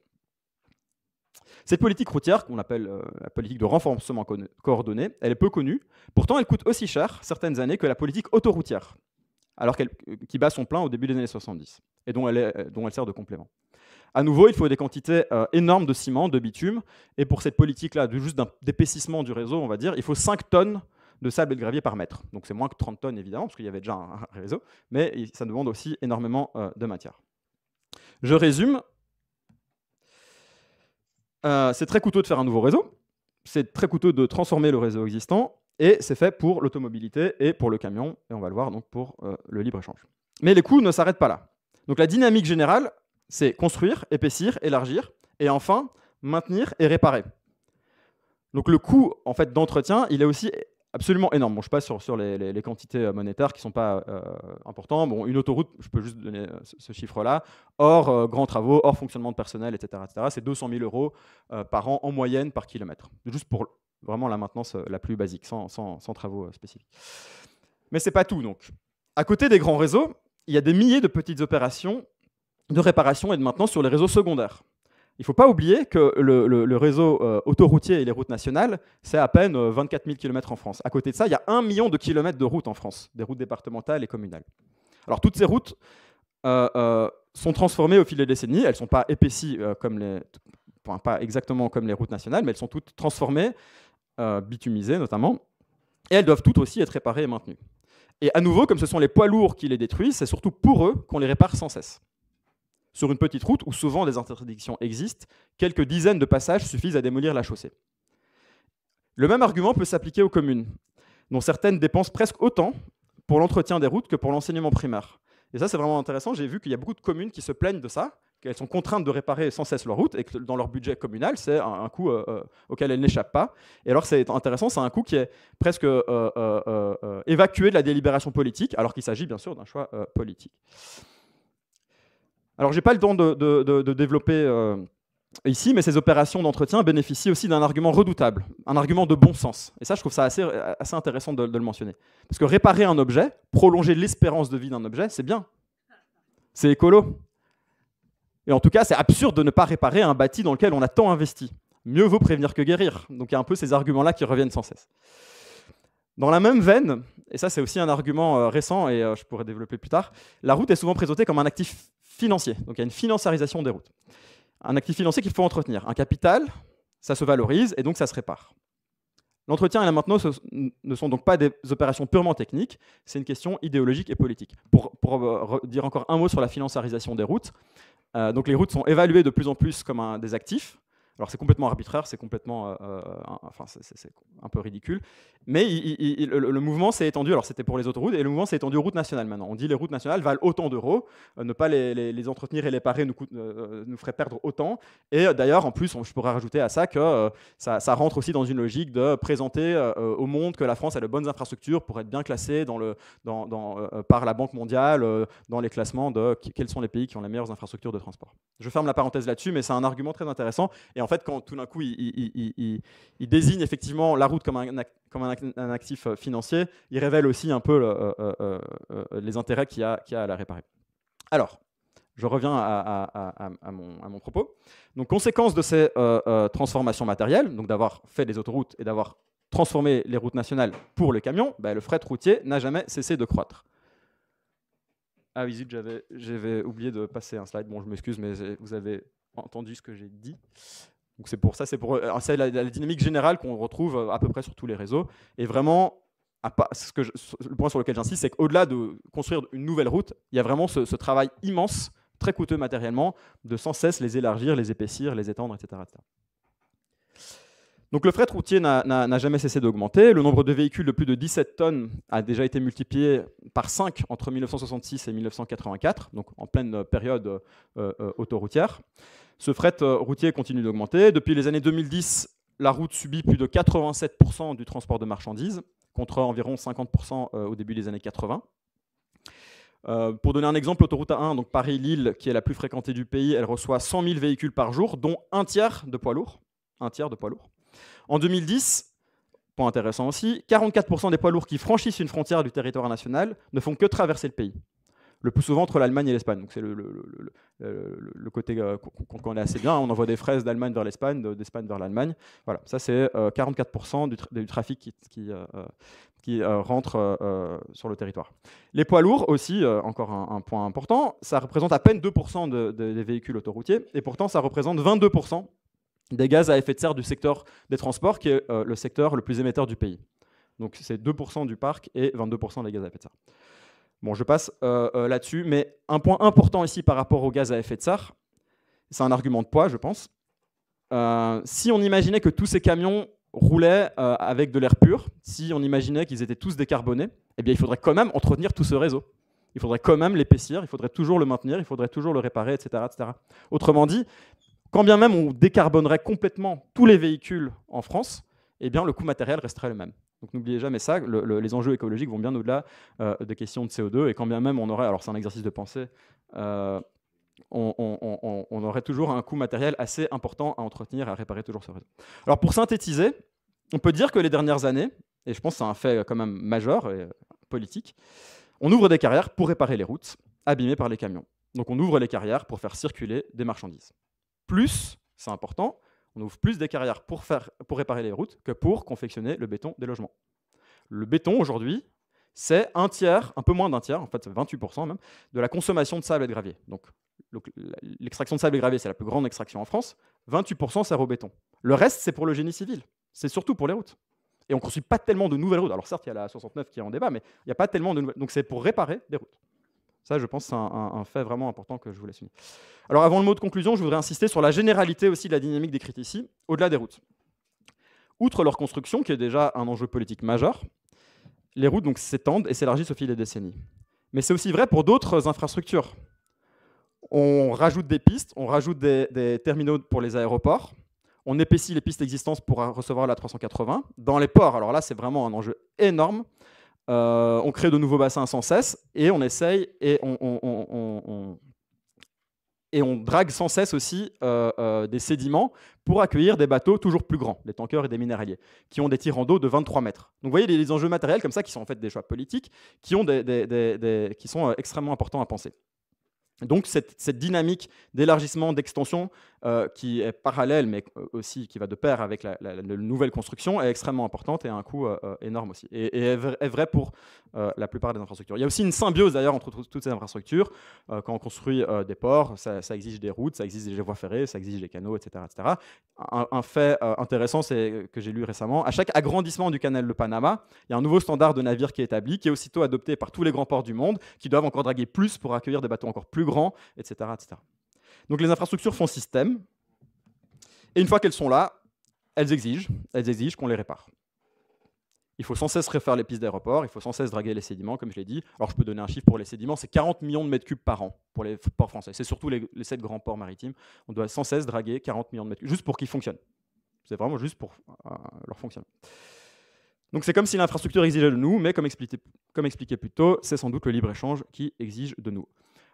Cette politique routière, qu'on appelle euh, la politique de renforcement coordonné, elle est peu connue. Pourtant, elle coûte aussi cher certaines années que la politique autoroutière, alors qu'elle, euh, qui bat son plein au début des années 70 et dont elle, euh, dont elle sert de complément. À nouveau, il faut des quantités énormes de ciment, de bitume, et pour cette politique-là, juste d'un, d'épaississement du réseau, on va dire, il faut 5 tonnes de sable et de gravier par mètre. Donc c'est moins que 30 tonnes, évidemment, parce qu'il y avait déjà un, réseau, mais ça demande aussi énormément de matière. Je résume, euh, c'est très coûteux de faire un nouveau réseau, c'est très coûteux de transformer le réseau existant, et c'est fait pour l'automobilité et pour le camion, et on va le voir donc pour euh, le libre-échange. Mais les coûts ne s'arrêtent pas là. Donc la dynamique générale, c'est construire, épaissir, élargir, et enfin maintenir et réparer. Donc le coût en fait d'entretien, il est aussi absolument énorme. je passe sur, sur les, quantités euh, monétaires qui ne sont pas euh, importantes. Bon, une autoroute, je peux juste donner euh, ce, chiffre-là, hors euh, grands travaux, hors fonctionnement de personnel, etc. c'est 200 000 euros par an en moyenne par kilomètre, juste pour vraiment la maintenance la plus basique, sans, travaux spécifiques. Mais ce n'est pas tout. Donc. À côté des grands réseaux, il y a des milliers de petites opérations de réparation et de maintenance sur les réseaux secondaires. Il ne faut pas oublier que le, réseau euh, autoroutier et les routes nationales, c'est à peine 24 000 km en France. À côté de ça, il y a un million de kilomètres de routes en France, des routes départementales et communales. Alors toutes ces routes euh, euh, sont transformées au fil des décennies. Elles ne sont pas épaissies comme les, pas exactement comme les routes nationales, mais elles sont toutes transformées, bitumisées notamment, et elles doivent toutes aussi être réparées et maintenues. Et à nouveau, comme ce sont les poids lourds qui les détruisent, c'est surtout pour eux qu'on les répare sans cesse. Sur une petite route où souvent des interdictions existent, quelques dizaines de passages suffisent à démolir la chaussée. Le même argument peut s'appliquer aux communes, dont certaines dépensent presque autant pour l'entretien des routes que pour l'enseignement primaire. Et ça, c'est vraiment intéressant. J'ai vu qu'il y a beaucoup de communes qui se plaignent de ça, qu'elles sont contraintes de réparer sans cesse leurs routes et que dans leur budget communal, c'est un, coût euh, euh, auquel elles n'échappent pas. Et alors, c'est intéressant, c'est un coût qui est presque euh, évacué de la délibération politique, alors qu'il s'agit bien sûr d'un choix politique. Alors, j'ai pas le temps de, développer euh, ici, mais ces opérations d'entretien bénéficient aussi d'un argument redoutable, un argument de bon sens. Et ça, je trouve ça assez, assez intéressant de, le mentionner. Parce que réparer un objet, prolonger l'espérance de vie d'un objet, c'est bien. C'est écolo. Et en tout cas, c'est absurde de ne pas réparer un bâti dans lequel on a tant investi. Mieux vaut prévenir que guérir. Donc il y a un peu ces arguments-là qui reviennent sans cesse. Dans la même veine, et ça c'est aussi un argument euh, récent et euh, je pourrais développer plus tard, la route est souvent présentée comme un actif financier. Donc il y a une financiarisation des routes. Un actif financier qu'il faut entretenir. Un capital, ça se valorise et donc ça se répare. L'entretien et la maintenance ne sont donc pas des opérations purement techniques, c'est une question idéologique et politique. Pour, euh, dire encore un mot sur la financiarisation des routes, euh, donc les routes sont évaluées de plus en plus comme des actifs, alors c'est complètement arbitraire, c'est complètement, euh, euh, enfin c'est un peu ridicule, mais le, mouvement s'est étendu. Alors c'était pour les autoroutes et le mouvement s'est étendu aux routes nationales maintenant. On dit les routes nationales valent autant d'euros, euh, ne pas les, entretenir et les parer nous, nous ferait perdre autant. Et d'ailleurs en plus, on, je pourrais rajouter à ça que ça, rentre aussi dans une logique de présenter au monde que la France a de bonnes infrastructures pour être bien classée dans le, dans, par la Banque mondiale dans les classements de quels sont les pays qui ont les meilleures infrastructures de transport. Je ferme la parenthèse là-dessus, mais c'est un argument très intéressant et en en fait, quand tout d'un coup, il, désigne effectivement la route comme un, comme un actif euh, financier, il révèle aussi un peu euh, euh, les intérêts qu'il y, a à la réparer. Alors, je reviens à, mon, propos. Donc, conséquence de ces transformations matérielles, donc d'avoir fait des autoroutes et d'avoir transformé les routes nationales pour les camions, ben, le fret routier n'a jamais cessé de croître. Ah oui, zut, j'avais oublié de passer un slide. Bon, je m'excuse, mais vous avez entendu ce que j'ai dit c'est pour ça, c'est euh, la, dynamique générale qu'on retrouve euh, à peu près sur tous les réseaux. Et vraiment, le point sur lequel j'insiste, c'est qu'au-delà de construire une nouvelle route, il y a vraiment ce, travail immense, très coûteux matériellement, de sans cesse les élargir, les épaissir, les étendre, etc. Donc le fret routier n'a jamais cessé d'augmenter. Le nombre de véhicules de plus de 17 tonnes a déjà été multiplié par 5 entre 1966 et 1984, donc en pleine période euh, autoroutière. Ce fret euh, routier continue d'augmenter. Depuis les années 2010, la route subit plus de 87% du transport de marchandises, contre environ 50% euh, au début des années 80. Euh, pour donner un exemple, autoroute A1, donc Paris-Lille, qui est la plus fréquentée du pays, elle reçoit 100 000 véhicules par jour, dont un tiers de poids lourds. Un tiers de poids lourds. En 2010, point intéressant aussi, 44% des poids lourds qui franchissent une frontière du territoire national ne font que traverser le pays le plus souvent entre l'Allemagne et l'Espagne. Donc c'est le, côté euh, qu'on connaît assez bien. On envoie des fraises d'Allemagne vers l'Espagne, d'Espagne vers l'Allemagne. Voilà, ça c'est 44% euh, du, trafic qui, euh, rentre sur le territoire. Les poids lourds aussi, encore un, point important, ça représente à peine 2% des véhicules autoroutiers et pourtant ça représente 22% des gaz à effet de serre du secteur des transports, qui est le secteur le plus émetteur du pays. Donc c'est 2% du parc et 22% des gaz à effet de serre. Bon, je passe euh, euh, là-dessus, mais un point important ici par rapport au gaz à effet de serre, c'est un argument de poids, je pense. Euh, si on imaginait que tous ces camions roulaient avec de l'air pur, si on imaginait qu'ils étaient tous décarbonés, eh bien, il faudrait quand même entretenir tout ce réseau. Il faudrait quand même l'épaissir, il faudrait toujours le maintenir, il faudrait toujours le réparer, etc., etc. Autrement dit, quand bien même on décarbonerait complètement tous les véhicules en France, eh bien, le coût matériel resterait le même. Donc n'oubliez jamais ça, les enjeux écologiques vont bien au-delà euh, des questions de CO2, et quand bien même on aurait, alors c'est un exercice de pensée, euh, on, on, aurait toujours un coût matériel assez important à entretenir et à réparer toujours ce réseau. Alors pour synthétiser, on peut dire que les dernières années, et je pense que c'est un fait euh, quand même majeur et politique, on ouvre des carrières pour réparer les routes abîmées par les camions. Donc on ouvre les carrières pour faire circuler des marchandises. Plus, c'est important, on ouvre plus des carrières pour, faire, pour réparer les routes que pour confectionner le béton des logements. Le béton, aujourd'hui, c'est un tiers, un peu moins d'un tiers, en fait 28% même, de la consommation de sable et de gravier. Donc l'extraction de sable et de gravier, c'est la plus grande extraction en France. 28% sert au béton. Le reste, c'est pour le génie civil. C'est surtout pour les routes. Et on ne construit pas tellement de nouvelles routes. Alors certes, il y a la 69 qui est en débat, mais il n'y a pas tellement de nouvelles. Donc c'est pour réparer des routes. Ça, je pense, c'est un, fait vraiment important que je voulais souligner. Alors, avant le mot de conclusion, je voudrais insister sur la généralité aussi de la dynamique décrite ici, au-delà des routes. Outre leur construction, qui est déjà un enjeu politique majeur, les routes s'étendent et s'élargissent au fil des décennies. Mais c'est aussi vrai pour d'autres infrastructures. On rajoute des pistes, on rajoute des, des terminaux pour les aéroports, on épaissit les pistes existantes pour recevoir la 380. Dans les ports, alors là, c'est vraiment un enjeu énorme. Euh, on crée de nouveaux bassins sans cesse et on essaye et on, et on drague sans cesse aussi euh, euh, des sédiments pour accueillir des bateaux toujours plus grands, des tankers et des minéraliers, qui ont des tirants d'eau de 23 mètres. Donc vous voyez les, enjeux matériels comme ça, qui sont en fait des choix politiques, qui, ont des, qui sont extrêmement importants à penser. Donc cette, dynamique d'élargissement, d'extension, euh, qui est parallèle, mais aussi qui va de pair avec la, nouvelle construction, est extrêmement importante et a un coût euh, euh, énorme aussi. Et, est, vrai, pour la plupart des infrastructures. Il y a aussi une symbiose d'ailleurs entre toutes ces infrastructures. quand on construit des ports, ça, exige des routes, ça exige des voies ferrées, ça exige des canaux, etc. Un, fait intéressant c'est que j'ai lu récemment, à chaque agrandissement du canal de Panama, il y a un nouveau standard de navire qui est établi, qui est aussitôt adopté par tous les grands ports du monde, qui doivent encore draguer plus pour accueillir des bateaux encore plus grands grand, etc., Donc les infrastructures font système, et une fois qu'elles sont là, elles exigent, elles exigent qu'on les répare. Il faut sans cesse refaire les pistes d'aéroports, il faut sans cesse draguer les sédiments, comme je l'ai dit. Alors je peux donner un chiffre pour les sédiments, c'est 40 millions de mètres cubes par an pour les ports français. C'est surtout les, sept grands ports maritimes. On doit sans cesse draguer 40 millions de mètres cubes, juste pour qu'ils fonctionnent. C'est vraiment juste pour euh, leur fonctionnement. Donc c'est comme si l'infrastructure exigeait de nous, mais comme comme expliqué plus tôt, c'est sans doute le libre-échange qui exige de nous.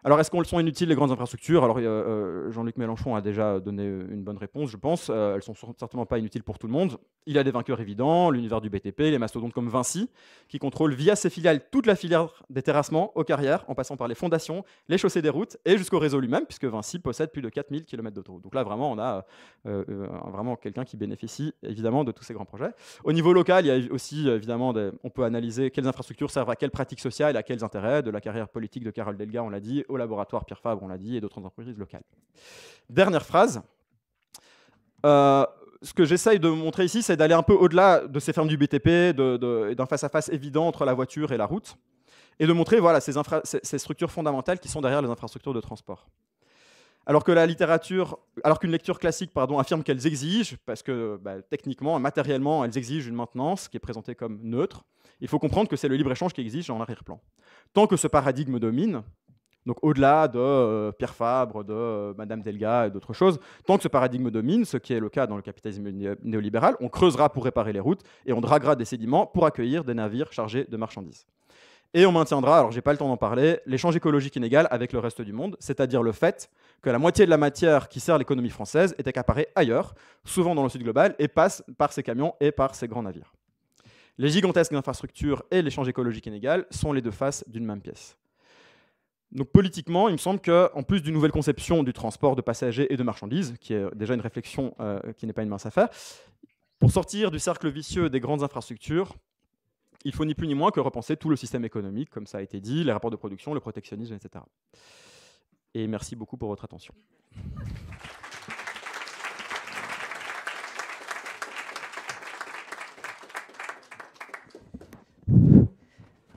Alors, est-ce qu'on le sont inutiles, les grandes infrastructures Alors, euh, Jean-Luc Mélenchon a déjà donné une bonne réponse, je pense. Euh, elles ne sont certainement pas inutiles pour tout le monde. Il y a des vainqueurs évidents, l'univers du BTP, les mastodontes comme Vinci, qui contrôlent via ses filiales toute la filière des terrassements aux carrières, en passant par les fondations, les chaussées des routes et jusqu'au réseau lui-même, puisque Vinci possède plus de 4000 km d'autoroute. Donc là, vraiment, on a euh, vraiment quelqu'un qui bénéficie évidemment de tous ces grands projets. Au niveau local, il y a aussi évidemment, on peut analyser quelles infrastructures servent à quelles pratiques sociales, à quels intérêts, de la carrière politique de Carole Delga, on l'a dit, laboratoire Pierre Fabre, on l'a dit, et d'autres entreprises locales. Dernière phrase. Euh, ce que j'essaye de montrer ici, c'est d'aller un peu au-delà de ces fermes du BTP, d'un face-à-face évident entre la voiture et la route, et de montrer voilà, ces, ces, ces structures fondamentales qui sont derrière les infrastructures de transport. Alors que la littérature, alors qu'une lecture classique pardon, affirme qu'elles exigent, parce que bah, techniquement, matériellement, elles exigent une maintenance qui est présentée comme neutre, il faut comprendre que c'est le libre-échange qui exige en arrière-plan. Tant que ce paradigme domine, donc au-delà de euh, Pierre Fabre, de euh, Madame Delga et d'autres choses, tant que ce paradigme domine, ce qui est le cas dans le capitalisme néolibéral, on creusera pour réparer les routes et on draguera des sédiments pour accueillir des navires chargés de marchandises. Et on maintiendra, alors je n'ai pas le temps d'en parler, l'échange écologique inégal avec le reste du monde, c'est-à-dire le fait que la moitié de la matière qui sert l'économie française est accaparée ailleurs, souvent dans le sud global, et passe par ces camions et par ces grands navires. Les gigantesques infrastructures et l'échange écologique inégal sont les deux faces d'une même pièce. Donc politiquement, il me semble qu'en plus d'une nouvelle conception du transport de passagers et de marchandises, qui est déjà une réflexion euh, qui n'est pas une mince affaire, pour sortir du cercle vicieux des grandes infrastructures, il faut ni plus ni moins que repenser tout le système économique, comme ça a été dit, les rapports de production, le protectionnisme, etc. Et merci beaucoup pour votre attention.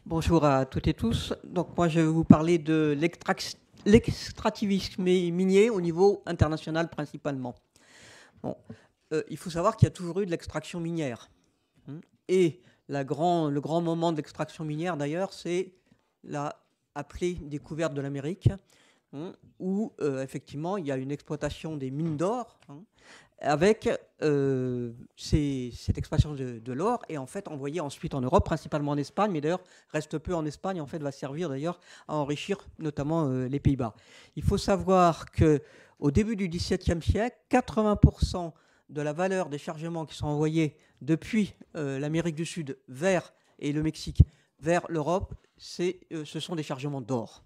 Bonjour à toutes et tous. Donc moi je vais vous parler de l'extractivisme minier au niveau international principalement. Euh, il faut savoir qu'il y a toujours eu de l'extraction minière. Hmm. Et le grand moment de l'extraction minière d'ailleurs, c'est la découverte de l'Amérique, hmm, où euh, effectivement il y a une exploitation des mines d'or hein, avec euh, cette expression de, l'or et en fait envoyée ensuite en Europe, principalement en Espagne, mais d'ailleurs reste peu en Espagne, en fait va servir d'ailleurs à enrichir notamment euh, les Pays-Bas. Il faut savoir que au début du XVIIe siècle, 80% de la valeur des chargements qui sont envoyés depuis euh, l'Amérique du Sud vers et le Mexique vers l'Europe, ce sont des chargements d'or.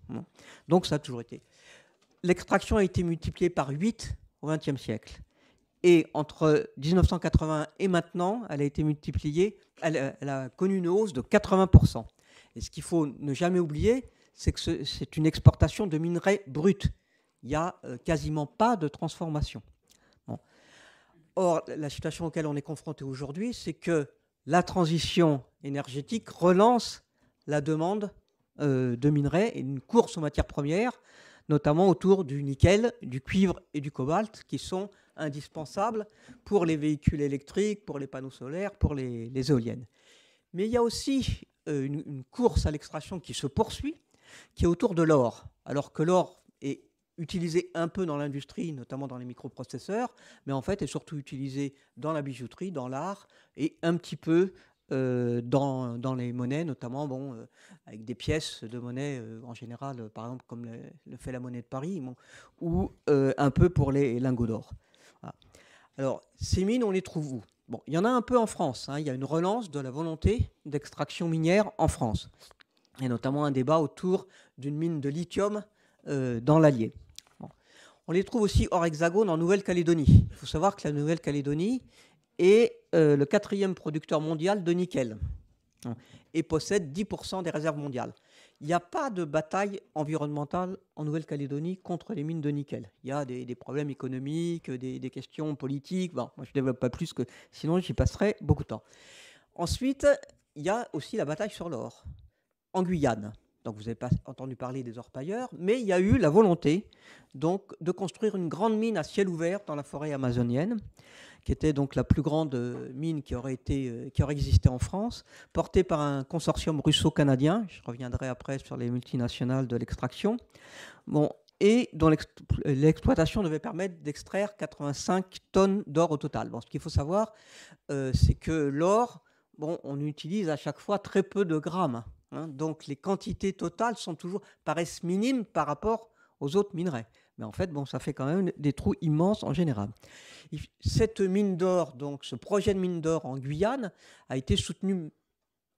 Donc ça a toujours été. L'extraction a été multipliée par 8 au XXe siècle. Et entre 1980 et maintenant, elle a été multipliée, elle, a connu une hausse de 80%. Et ce qu'il faut ne jamais oublier, c'est que c'est une exportation de minerais bruts. Il n'y a euh, quasiment pas de transformation. Or, la situation auquel on est confronté aujourd'hui, c'est que la transition énergétique relance la demande euh, de minerais et une course aux matières premières, notamment autour du nickel, du cuivre et du cobalt, qui sont indispensable pour les véhicules électriques, pour les panneaux solaires, pour les, éoliennes. Mais il y a aussi euh, une, course à l'extraction qui se poursuit, qui est autour de l'or. Alors que l'or est utilisé un peu dans l'industrie, notamment dans les microprocesseurs, mais en fait est surtout utilisé dans la bijouterie, dans l'art et un petit peu euh, dans, les monnaies, notamment bon, euh, avec des pièces de monnaie en général, par exemple comme le, fait la monnaie de Paris, ou un peu pour les lingots d'or. Alors, ces mines, on les trouve où il y en a un peu en France. Hein. Il y a une relance de la volonté d'extraction minière en France. Et notamment un débat autour d'une mine de lithium euh, dans l'Allier. On les trouve aussi hors hexagone en Nouvelle-Calédonie. Il faut savoir que la Nouvelle-Calédonie est euh, le quatrième producteur mondial de nickel hein, et possède 10% des réserves mondiales. Il n'y a pas de bataille environnementale en Nouvelle-Calédonie contre les mines de nickel. Il y a des, problèmes économiques, des, questions politiques. Bon, moi, je ne développe pas plus que sinon j'y passerai beaucoup de temps. Ensuite, il y a aussi la bataille sur l'or en Guyane. Donc vous n'avez pas entendu parler des orpailleurs, mais il y a eu la volonté donc de construire une grande mine à ciel ouvert dans la forêt amazonienne, qui était donc la plus grande euh, mine qui aurait, été, euh, qui aurait existé en France, portée par un consortium russo-canadien. Je reviendrai après sur les multinationales de l'extraction. Bon, et dont l'exploitation devait permettre d'extraire 85 tonnes d'or au total. ce qu'il faut savoir, euh, c'est que l'or, bon, on utilise à chaque fois très peu de grammes. Hein. donc les quantités totales sont toujours paraissent minimes par rapport aux autres minerais. Mais en fait, bon, ça fait quand même des trous immenses en général. Cette mine d'or, donc ce projet de mine d'or en Guyane, a été soutenu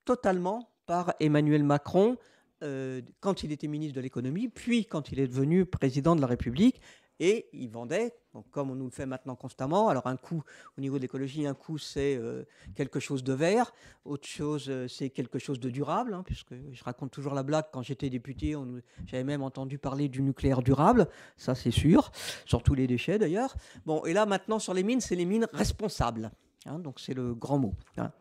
totalement par Emmanuel Macron euh, quand il était ministre de l'économie, puis quand il est devenu président de la République, et il vendait comme on nous le fait maintenant constamment, alors un coup au niveau de l'écologie, un coup c'est euh, quelque chose de vert, autre chose euh, c'est quelque chose de durable, hein, puisque je raconte toujours la blague, quand j'étais député, j'avais même entendu parler du nucléaire durable, ça c'est sûr, sur tous les déchets d'ailleurs. Bon, et là maintenant sur les mines, c'est les mines responsables, hein, donc c'est le grand mot. Hein.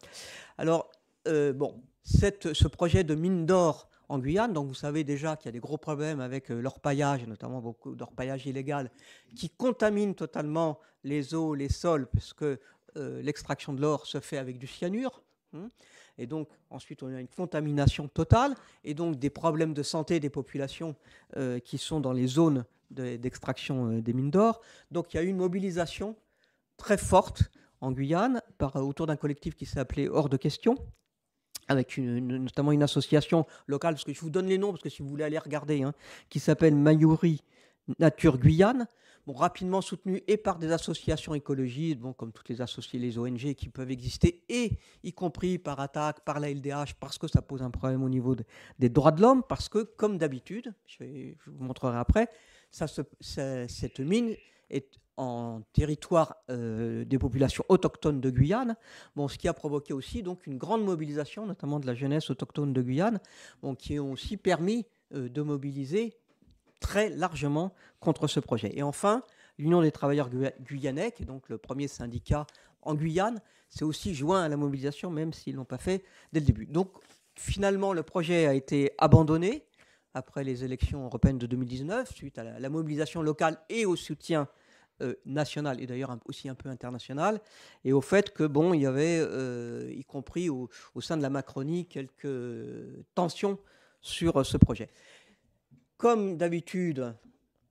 Alors, euh, bon, cette, ce projet de mine d'or en Guyane. Donc vous savez déjà qu'il y a des gros problèmes avec euh, l'orpaillage, notamment beaucoup d'orpaillage illégal, qui contamine totalement les eaux, les sols, puisque euh, l'extraction de l'or se fait avec du cyanure. Hein. Et donc ensuite on a une contamination totale et donc des problèmes de santé des populations euh, qui sont dans les zones d'extraction des mines d'or. Donc il y a eu une mobilisation très forte en Guyane par, autour d'un collectif qui s'appelait Hors de question, avec notamment une association locale, parce que je vous donne les noms, parce que si vous voulez aller regarder, hein, qui s'appelle Mayuri Nature Guyane, bon, rapidement soutenue et par des associations écologistes, bon, comme toutes les associations, les ONG qui peuvent exister, et y compris par attaque, par la LDH, parce que ça pose un problème au niveau des droits de l'homme, parce que, comme d'habitude, je, vous montrerai après, cette mine est en territoire euh, des populations autochtones de Guyane, bon, ce qui a provoqué aussi donc une grande mobilisation, notamment de la jeunesse autochtone de Guyane, bon, qui ont aussi permis euh, de mobiliser très largement contre ce projet. Et enfin, l'Union des travailleurs guyanais, qui est donc le premier syndicat en Guyane, s'est aussi joint à la mobilisation, même s'ils l'ont pas fait dès le début. Donc finalement, le projet a été abandonné après les élections européennes de 2019, suite à la mobilisation locale et au soutien national euh, nationale et d'ailleurs aussi un peu international et au fait que, bon, il y avait, euh, y compris au, sein de la Macronie, quelques tensions sur euh, ce projet. Comme d'habitude,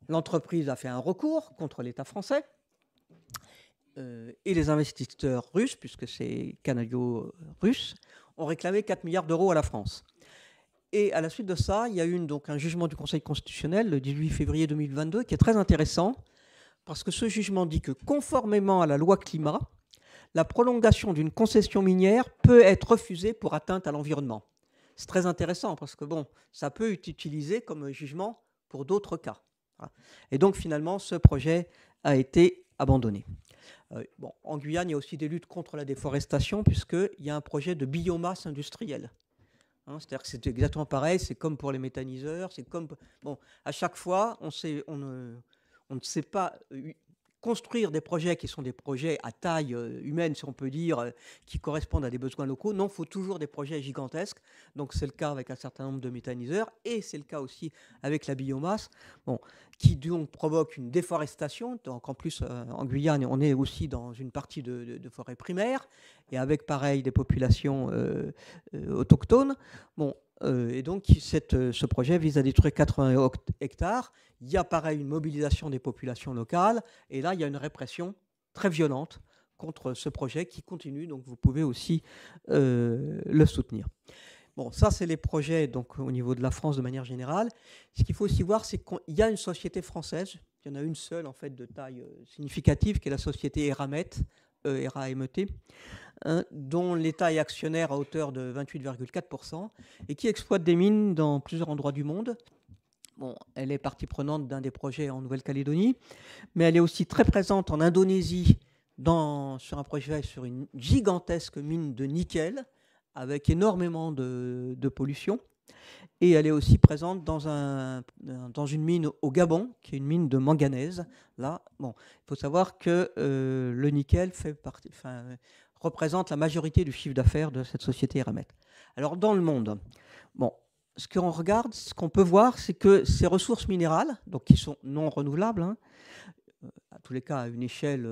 l'entreprise a fait un recours contre l'État français et les investisseurs russes, puisque c'est canadiens russe ont réclamé 4 milliards d'euros à la France. Et à la suite de ça, il y a eu donc un jugement du Conseil constitutionnel le 18 février 2022 qui est très intéressant parce que ce jugement dit que conformément à la loi climat, la prolongation d'une concession minière peut être refusée pour atteinte à l'environnement. C'est très intéressant parce que bon, ça peut être utilisé comme jugement pour d'autres cas. Et donc finalement, ce projet a été abandonné. Euh, bon, en Guyane, il y a aussi des luttes contre la déforestation puisqu'il y a un projet de biomasse industrielle. Hein, c'est-à-dire que c'est exactement pareil, c'est comme pour les méthaniseurs, c'est comme... Bon, à chaque fois, on, sait, on, euh, on ne sait pas euh, construire des projets qui sont des projets à taille euh, humaine, si on peut dire, euh, qui correspondent à des besoins locaux. Non, il faut toujours des projets gigantesques. Donc c'est le cas avec un certain nombre de méthaniseurs et c'est le cas aussi avec la biomasse, bon, qui donc provoque une déforestation. Donc en plus, en Guyane, on est aussi dans une partie de, forêt primaire et avec pareil des populations autochtones. Bon, euh, et donc, euh, ce projet vise à détruire 80 hectares. Il y a pareil une mobilisation des populations locales. Et là, il y a une répression très violente contre ce projet qui continue. Donc, vous pouvez aussi euh, le soutenir. Bon, ça, c'est les projets au niveau de la France de manière générale. Ce qu'il faut aussi voir, c'est qu'il y a une société française. Il y en a une seule, en fait, de taille significative, qui est la société Eramet, ERAMET, t hein, dont l'État est actionnaire à hauteur de 28,4%, et qui exploite des mines dans plusieurs endroits du monde. Bon, elle est partie prenante d'un des projets en Nouvelle-Calédonie, mais elle est aussi très présente en Indonésie sur un projet sur une gigantesque mine de nickel avec énormément de pollution. Et elle est aussi présente dans, euh, dans une mine au Gabon, qui est une mine de manganèse. Là, bon, il faut savoir que euh, le nickel fait partie, représente la majorité du chiffre d'affaires de cette société Eramet. Alors, dans le monde, bon, ce qu'on regarde, ce qu'on peut voir, c'est que ces ressources minérales, donc qui sont non renouvelables, hein, euh, à tous les cas à une échelle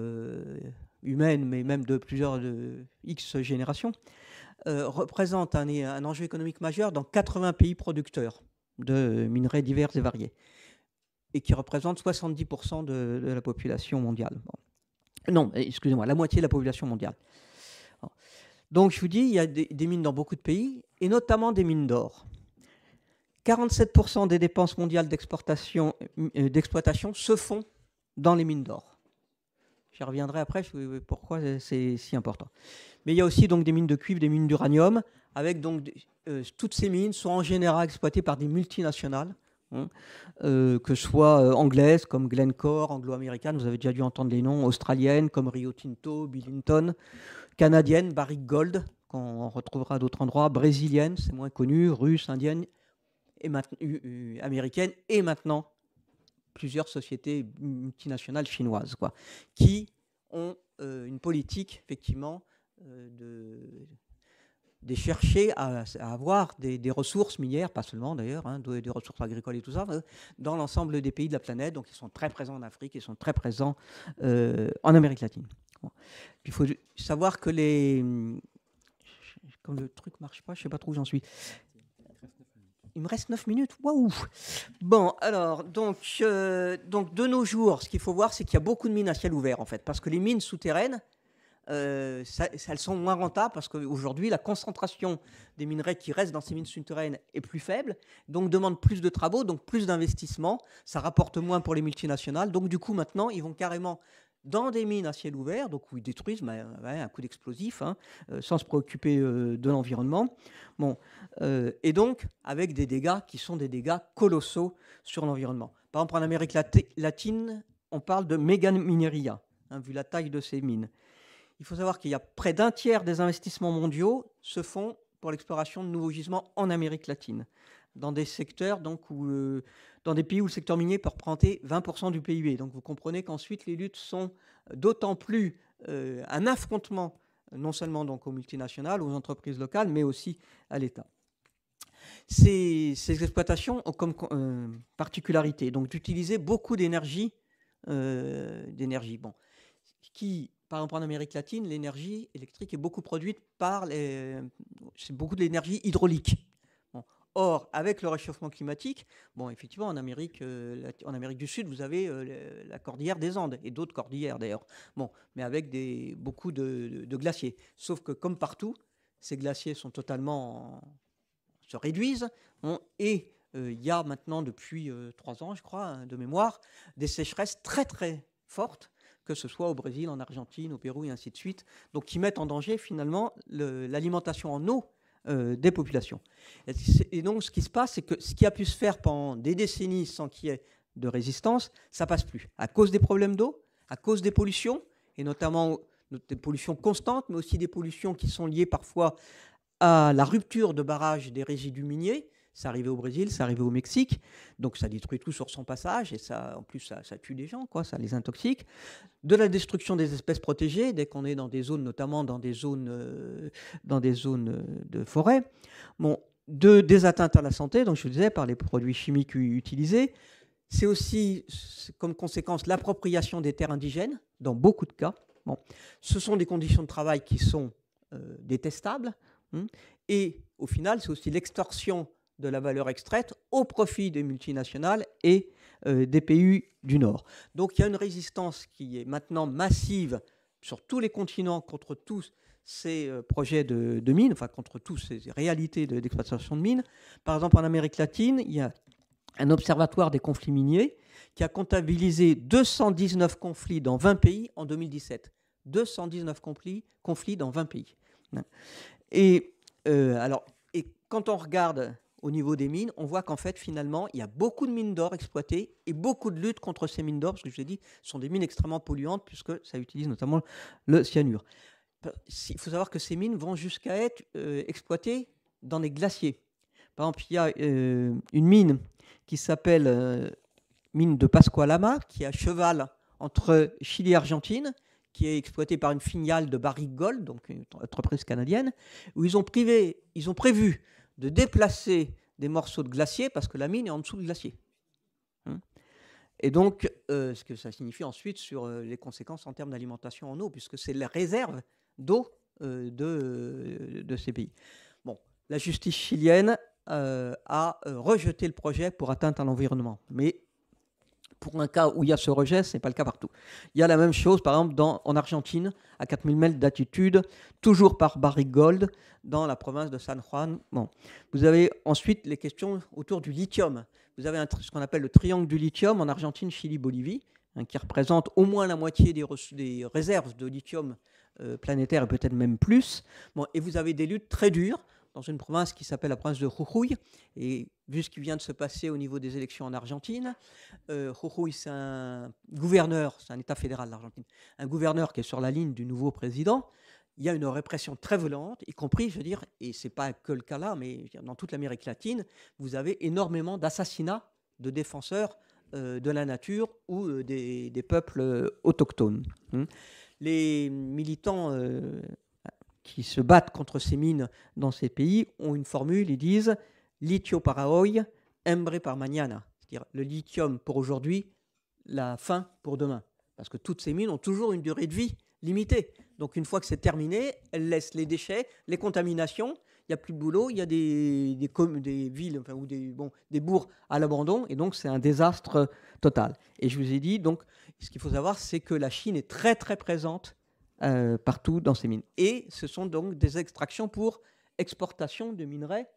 humaine, mais même de plusieurs X générations, euh, représente un, enjeu économique majeur dans 80 pays producteurs de minerais divers et variés, et qui représente 70% de, la population mondiale. Non, excusez-moi, la moitié de la population mondiale. Donc je vous dis, il y a des, des mines dans beaucoup de pays, et notamment des mines d'or. 47% des dépenses mondiales euh, d'exploitation se font dans les mines d'or. J'y reviendrai après euh, pourquoi euh, c'est si important. Mais il y a aussi donc des mines de cuivre, des mines d'uranium, avec donc euh, toutes ces mines sont en général exploitées par des multinationales, hein, que ce soit anglaises comme Glencore, anglo-américaines, vous avez déjà dû entendre les noms, australiennes comme Rio Tinto, Billington, canadiennes, Barrick Gold, qu'on retrouvera à d'autres endroits, brésiliennes, c'est moins connu, russes, indiennes, et américaines, et maintenant plusieurs sociétés multinationales chinoises, quoi, qui ont euh, une politique, effectivement, euh, de, chercher à, avoir des, ressources minières, pas seulement d'ailleurs, hein, des, ressources agricoles et tout ça, euh, dans l'ensemble des pays de la planète. Donc, ils sont très présents en Afrique, ils sont très présents en Amérique latine. Il faut savoir que les. Comme le truc marche pas, je sais pas trop où j'en suis. Il me reste 9 minutes. Waouh Bon, alors, donc, euh, donc, de nos jours, ce qu'il faut voir, c'est qu'il y a beaucoup de mines à ciel ouvert, en fait, parce que les mines souterraines, euh, elles sont moins rentables parce qu'aujourd'hui, la concentration des minerais qui restent dans ces mines souterraines est plus faible, donc demande plus de travaux, donc plus d'investissements, ça rapporte moins pour les multinationales, donc du coup maintenant, ils vont carrément dans des mines à ciel ouvert, donc où ils détruisent bah, un coup d'explosif, hein, euh, sans se préoccuper euh, de l'environnement. Bon, euh, et donc avec des dégâts qui sont des dégâts colossaux sur l'environnement. Par exemple, en Amérique latine, on parle de méga mineria, hein, vu la taille de ces mines. Il faut savoir qu'il y a près d'un tiers des investissements mondiaux se font pour l'exploration de nouveaux gisements en Amérique latine dans des secteurs donc où, euh, dans des pays où le secteur minier peut représenter 20% du PIB. Donc vous comprenez qu'ensuite les luttes sont d'autant plus euh, un affrontement non seulement donc aux multinationales, aux entreprises locales, mais aussi à l'État. Ces, exploitations ont comme euh, particularité donc d'utiliser beaucoup d'énergie, d'énergie. Bon, qui par exemple en Amérique latine, l'énergie électrique est beaucoup produite par les, c'est beaucoup de l'énergie hydraulique. Or, avec le réchauffement climatique, bon, effectivement, en Amérique, euh, en Amérique du Sud, vous avez euh, la cordillère des Andes et d'autres cordillères d'ailleurs. Bon, mais avec des, beaucoup de, glaciers. Sauf que, comme partout, ces glaciers sont totalement se réduisent. et euh, il y a maintenant, depuis trois ans, je crois, hein, de mémoire, des sécheresses très très fortes que ce soit au Brésil, en Argentine, au Pérou et ainsi de suite, donc qui mettent en danger finalement l'alimentation en eau euh, des populations. Et donc, ce qui se passe, c'est que ce qui a pu se faire pendant des décennies sans qu'il y ait de résistance, ça passe plus. À cause des problèmes d'eau, à cause des pollutions, et notamment euh, des pollutions constantes, mais aussi des pollutions qui sont liées parfois à la rupture de barrages des résidus miniers, ça arrivait au Brésil, ça arrivait au Mexique. Donc ça détruit tout sur son passage et ça, en plus, ça, tue des gens, quoi, ça les intoxique. De la destruction des espèces protégées, dès qu'on est dans des zones, notamment dans des zones, euh, dans des zones euh, de forêt. Bon, de, des atteintes à la santé, donc je vous disais, par les produits chimiques utilisés. C'est aussi, comme conséquence, l'appropriation des terres indigènes, dans beaucoup de cas. Bon. Ce sont des conditions de travail qui sont euh, détestables. Hein, et au final, c'est aussi l'extorsion de la valeur extraite au profit des multinationales et euh, des pays du Nord. Donc il y a une résistance qui est maintenant massive sur tous les continents contre tous ces euh, projets de, mines, enfin contre toutes ces réalités d'exploitation de, de mines. Par exemple, en Amérique latine, il y a un observatoire des conflits miniers qui a comptabilisé 219 conflits dans 20 pays en 2017. 219 conflits, dans 20 pays. Et, euh, alors, et quand on regarde au niveau des mines, on voit qu'en fait, finalement, il y a beaucoup de mines d'or exploitées et beaucoup de luttes contre ces mines d'or, parce que je vous ai dit, ce sont des mines extrêmement polluantes, puisque ça utilise notamment le cyanure. Il faut savoir que ces mines vont jusqu'à être euh, exploitées dans des glaciers. Par exemple, il y a euh, une mine qui s'appelle euh, mine de Pascualama, qui est à cheval entre Chili et Argentine, qui est exploitée par une filiale de Barrick Gold, donc une entreprise canadienne, où ils ont, privé, ils ont prévu de déplacer des morceaux de glacier parce que la mine est en dessous du glacier. Hein. Et donc, euh, ce que ça signifie ensuite sur euh, les conséquences en termes d'alimentation en eau, puisque c'est la réserve d'eau euh, de, de, ces pays. Bon, la justice chilienne a rejeté le projet pour atteinte à l'environnement, mais pour un cas où il y a ce rejet, ce n'est pas le cas partout. Il y a la même chose, par exemple, dans, en Argentine, à 4000 mètres d'altitude, toujours par Barry Gold, dans la province de San Juan. Bon. Vous avez ensuite les questions autour du lithium. Vous avez ce qu'on appelle le triangle du lithium en Argentine, Chili, Bolivie, hein, qui représente au moins la moitié des, des réserves de lithium euh, planétaire et peut-être même plus. Bon, et vous avez des luttes très dures dans une province qui s'appelle la province de Jujuy. Et vu ce qui vient de se passer au niveau des élections en Argentine, euh, Jujuy, c'est un gouverneur, c'est un État fédéral l'Argentine, un gouverneur qui est sur la ligne du nouveau président. Il y a une répression très violente, y compris, je veux dire, et ce n'est pas que le cas là, mais dans toute l'Amérique latine, vous avez énormément d'assassinats de défenseurs euh, de la nature ou euh, des, peuples autochtones. Hmm. Les militants qui se battent contre ces mines dans ces pays ont une formule, ils disent lithium para hoy, embre par mañana, c'est-à-dire le lithium pour aujourd'hui, la fin pour demain. Parce que toutes ces mines ont toujours une durée de vie limitée. Donc une fois que c'est terminé, elles laissent les déchets, les contaminations, il n'y a plus de boulot, il y a des, des villes enfin, ou des, des bourgs à l'abandon, et donc c'est un désastre total. Et je vous ai dit, donc, ce qu'il faut savoir, c'est que la Chine est très très présente euh, partout dans ces mines. Et ce sont donc des extractions pour exportation de minerais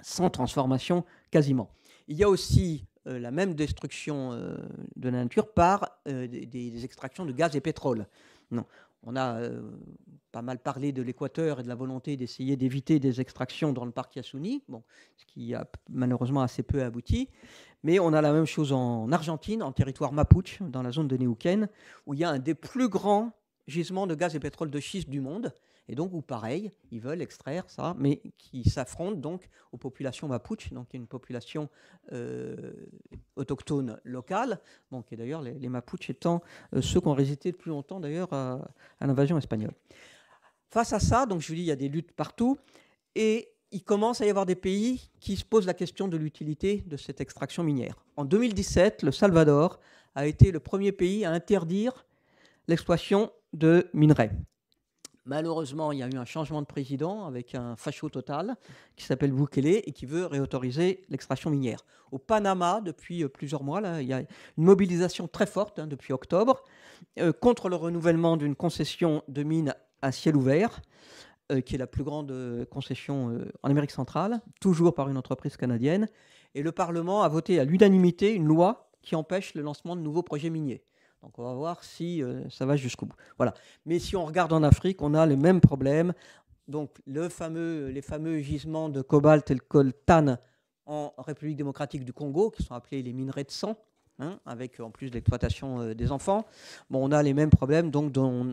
sans transformation quasiment. Il y a aussi euh, la même destruction euh, de la nature par des, extractions de gaz et pétrole. Non. On a pas mal parlé de l'Équateur et de la volonté d'essayer d'éviter des extractions dans le parc Yasuni, bon, ce qui a malheureusement assez peu abouti. Mais on a la même chose en Argentine, en territoire mapuche, dans la zone de Neuquén, où il y a un des plus grands gisements de gaz et pétrole de schiste du monde. Et donc, ou pareil, ils veulent extraire ça, mais qui s'affrontent donc aux populations mapuches, donc une population euh, autochtone locale, bon, et d'ailleurs les, Mapuches étant euh, ceux qui ont résisté le plus longtemps d'ailleurs à, à l'invasion espagnole. Face à ça, donc je vous dis, il y a des luttes partout, et il commence à y avoir des pays qui se posent la question de l'utilité de cette extraction minière. En 2017, le Salvador a été le premier pays à interdire l'exploitation de minerais. Malheureusement, il y a eu un changement de président avec un facho total qui s'appelle Bukele et qui veut réautoriser l'extraction minière. Au Panama, depuis euh, plusieurs mois, là, il y a une mobilisation très forte hein, depuis octobre euh, contre le renouvellement d'une concession de mines à ciel ouvert, euh, qui est la plus grande concession en Amérique centrale, toujours par une entreprise canadienne. Et le Parlement a voté à l'unanimité une loi qui empêche le lancement de nouveaux projets miniers. Donc on va voir si euh, ça va jusqu'au bout. Voilà. Mais si on regarde en Afrique, on a le mêmes problèmes. Donc le fameux, les fameux gisements de cobalt et le coltan en République démocratique du Congo, qui sont appelés les minerais de sang, hein, avec en plus l'exploitation euh, des enfants. Bon, on a les mêmes problèmes donc dans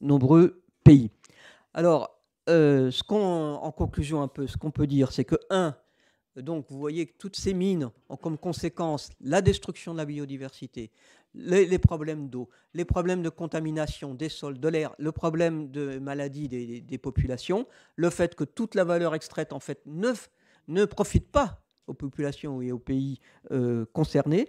nombreux pays. Alors, euh, ce qu'on, en conclusion un peu, ce qu'on peut dire, c'est que un donc vous voyez que toutes ces mines ont comme conséquence la destruction de la biodiversité, les, problèmes d'eau, les problèmes de contamination des sols, de l'air, le problème de maladie des, populations, le fait que toute la valeur extraite en fait ne, ne profite pas aux populations et aux pays euh, concernés.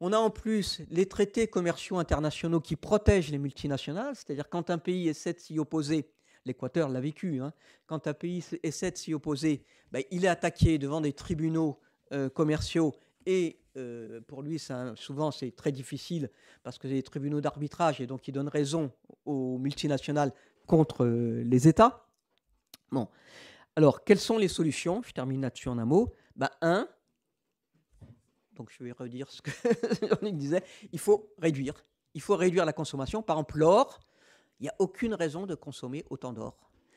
On a en plus les traités commerciaux internationaux qui protègent les multinationales, c'est-à-dire quand un pays essaie de s'y opposer, l'Équateur l'a vécu. Hein. Quand un pays essaie de s'y opposer, ben, il est attaqué devant des tribunaux euh, commerciaux et euh, pour lui, ça, souvent, c'est très difficile parce que c'est des tribunaux d'arbitrage et donc il donne raison aux multinationales contre euh, les États. Bon. Alors, quelles sont les solutions Je termine là-dessus en un mot. Ben, un, donc je vais redire ce que jean disait, il faut réduire. Il faut réduire la consommation. Par exemple, l'or, il n'y a aucune raison de consommer autant d'or.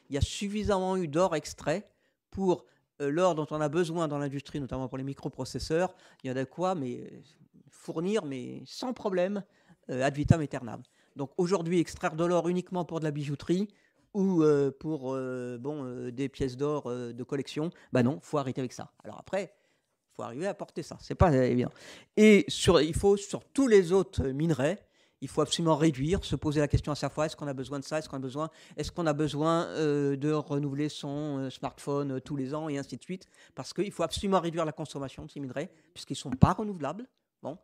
Il y a suffisamment eu d'or extrait pour euh, l'or dont on a besoin dans l'industrie, notamment pour les microprocesseurs. Il y en a quoi mais euh, fournir, mais sans problème, euh, ad vitam aeternam. Donc aujourd'hui, extraire de l'or uniquement pour de la bijouterie ou pour bon, des pièces d'or de collection, bah non, faut arrêter avec ça. Alors après, faut arriver à porter ça. C'est pas évident. Et il faut sur tous les autres minerais il faut absolument réduire, se poser la question à chaque fois, est-ce qu'on a besoin de ça, est-ce qu'on a besoin, est-ce qu'on a besoin euh, de renouveler son euh, smartphone euh, tous les ans et ainsi de suite, parce qu'il faut absolument réduire la consommation de ces minerais, puisqu'ils ne sont pas renouvelables. Bon.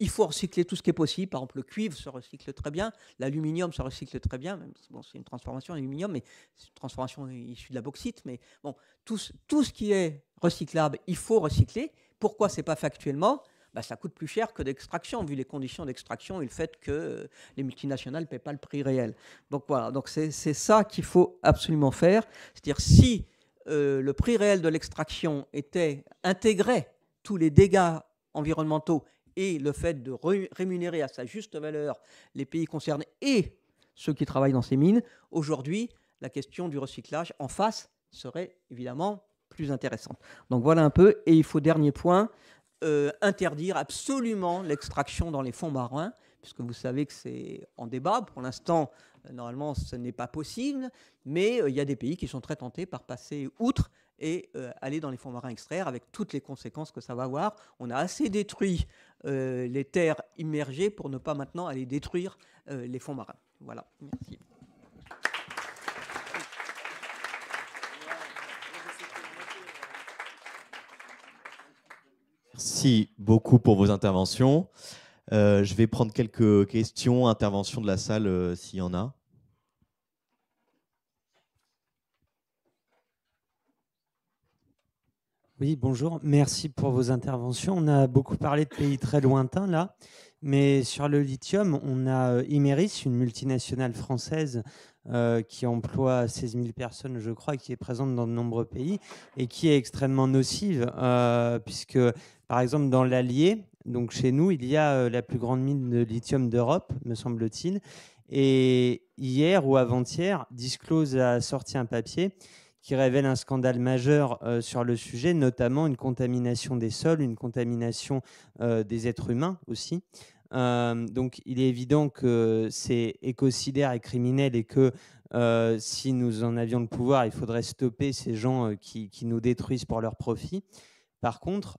il faut recycler tout ce qui est possible, par exemple le cuivre se recycle très bien, l'aluminium se recycle très bien, bon, c'est une transformation l'aluminium, mais c'est une transformation issue de la bauxite, mais bon, tout, tout ce qui est recyclable, il faut recycler. Pourquoi ce n'est pas factuellement bah, ça coûte plus cher que d'extraction, vu les conditions d'extraction et le fait que euh, les multinationales ne paient pas le prix réel. Donc voilà, donc c'est ça qu'il faut absolument faire. C'est-à-dire si euh, le prix réel de l'extraction était intégré tous les dégâts environnementaux et le fait de rémunérer à sa juste valeur les pays concernés et ceux qui travaillent dans ces mines, aujourd'hui, la question du recyclage en face serait évidemment plus intéressante. Donc voilà un peu. Et il faut, dernier point, euh, interdire absolument l'extraction dans les fonds marins, puisque vous savez que c'est en débat. Pour l'instant, euh, normalement, ce n'est pas possible, mais euh, il y a des pays qui sont très tentés par passer outre et aller dans les fonds marins extraire avec toutes les conséquences que ça va avoir. On a assez détruit les terres immergées pour ne pas maintenant aller détruire les fonds marins. Voilà, merci. Merci beaucoup pour vos interventions. Euh, je vais prendre quelques questions, interventions de la salle euh, s'il y en a. Oui, bonjour. Merci pour vos interventions. On a beaucoup parlé de pays très lointains là, mais sur le lithium, on a euh, Imeris, une multinationale française euh, qui emploie 16 000 personnes, je crois, qui est présente dans de nombreux pays et qui est extrêmement nocive, euh, puisque par exemple dans l'Allier, donc chez nous, il y a la plus grande mine de lithium d'Europe, me semble-t-il. Et hier ou avant-hier, Disclose a sorti un papier qui révèle un scandale majeur euh, sur le sujet, notamment une contamination des sols, une contamination euh, des êtres humains aussi. Euh, donc il est évident que c'est écocidaire et criminel et que si nous en avions le pouvoir, il faudrait stopper ces gens qui, nous détruisent pour leur profit. Par contre,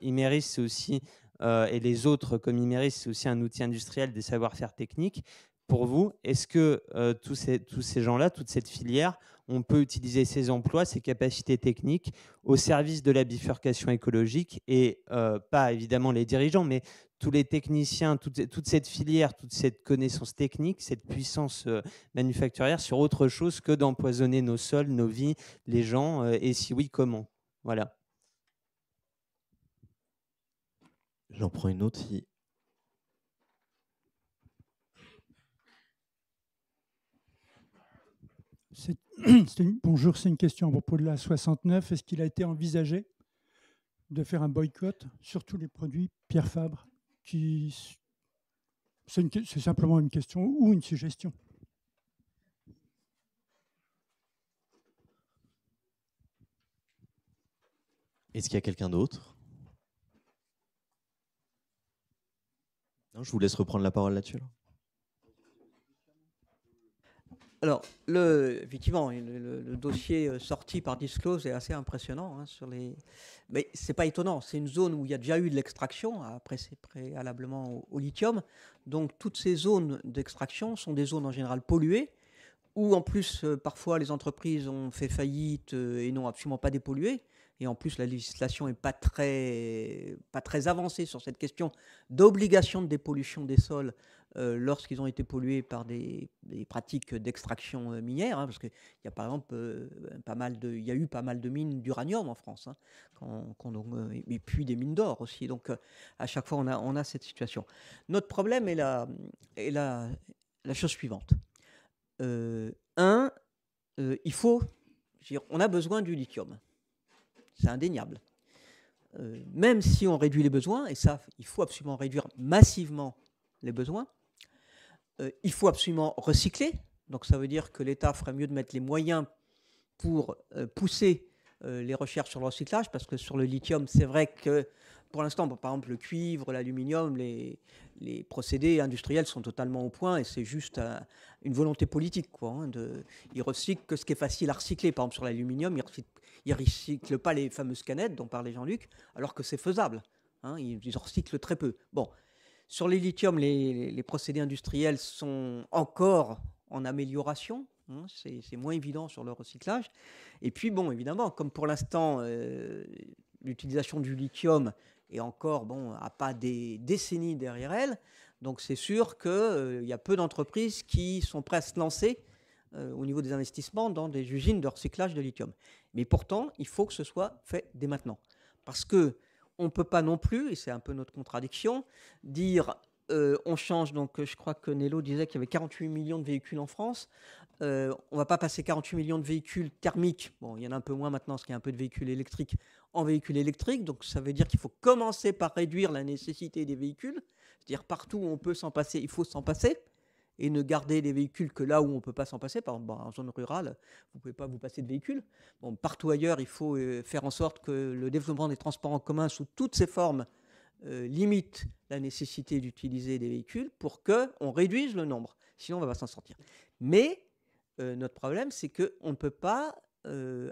Imeris, c'est aussi, et les autres comme Imeris, c'est aussi un outil industriel des savoir-faire techniques. Pour vous, est-ce que tous ces gens-là, toute cette filière, on peut utiliser ces emplois, ces capacités techniques au service de la bifurcation écologique et euh, pas évidemment les dirigeants, mais tous les techniciens, toute, cette filière, toute cette connaissance technique, cette puissance euh, manufacturière sur autre chose que d'empoisonner nos sols, nos vies, les gens, euh, et si oui, comment. Voilà. J'en prends une autre bonjour, c'est une question à propos de la 69. Est-ce qu'il a été envisagé de faire un boycott sur tous les produits Pierre Fabre C'est simplement une question ou une suggestion. Est-ce qu'il y a quelqu'un d'autre Non, Je vous laisse reprendre la parole là-dessus. là dessus alors, le, effectivement, le, dossier euh, sorti par Disclose est assez impressionnant. Hein, sur les... Mais ce n'est pas étonnant. C'est une zone où il y a déjà eu de l'extraction, hein, après c'est préalablement au, au, lithium. Donc, toutes ces zones d'extraction sont des zones en général polluées, où en plus, euh, parfois, les entreprises ont fait faillite euh, et n'ont absolument pas dépollué et en plus la législation n'est pas très, pas très avancée sur cette question d'obligation de dépollution des sols euh, lorsqu'ils ont été pollués par des, pratiques d'extraction euh, minière, hein, parce qu'il y a par exemple euh, pas mal de, il y a eu pas mal de mines d'uranium en France, hein, et puis des mines d'or aussi. Donc à chaque fois on a, on a cette situation. Notre problème est la, est la, chose suivante. un, il faut, on a besoin du lithium. C'est indéniable. Euh, même si on réduit les besoins, et ça, il faut absolument réduire massivement les besoins, euh, il faut absolument recycler. Donc ça veut dire que l'État ferait mieux de mettre les moyens pour euh, pousser les recherches sur le recyclage, parce que sur le lithium, c'est vrai que pour l'instant, par exemple, le cuivre, l'aluminium, les, procédés industriels sont totalement au point et c'est juste une volonté politique. Quoi, hein, ils recyclent que ce qui est facile à recycler. Par exemple, sur l'aluminium, ils recyclent ils recyclent pas les fameuses canettes dont parlait Jean-Luc, alors que c'est faisable. Hein, ils, en recyclent très peu. Bon, sur les lithium, les, procédés industriels sont encore en amélioration. Hein, c'est moins évident sur le recyclage. Et puis, bon, évidemment, comme pour l'instant, euh, l'utilisation du lithium est encore, bon, à pas des décennies derrière elle. Donc, c'est sûr qu'il euh, y a peu d'entreprises qui sont prêtes à se lancer euh, au niveau des investissements dans des usines de recyclage de lithium. Mais pourtant, il faut que ce soit fait dès maintenant. Parce que on ne peut pas non plus, et c'est un peu notre contradiction, dire euh, on change, donc je crois que Nello disait qu'il y avait 48 millions de véhicules en France, euh, on ne va pas passer 48 millions de véhicules thermiques, bon il y en a un peu moins maintenant parce qu'il y a un peu de véhicules électriques, en véhicules électriques, donc ça veut dire qu'il faut commencer par réduire la nécessité des véhicules, c'est-à-dire partout où on peut s'en passer, il faut s'en passer, et ne garder les véhicules que là où on ne peut pas s'en passer. Par exemple, bah, en zone rurale, vous ne pouvez pas vous passer de véhicules. Bon, partout ailleurs, il faut euh, faire en sorte que le développement des transports en commun sous toutes ses formes euh, limite la nécessité d'utiliser des véhicules pour qu'on réduise le nombre. Sinon, on ne va pas s'en sortir. Mais euh, notre problème, c'est qu'on ne peut pas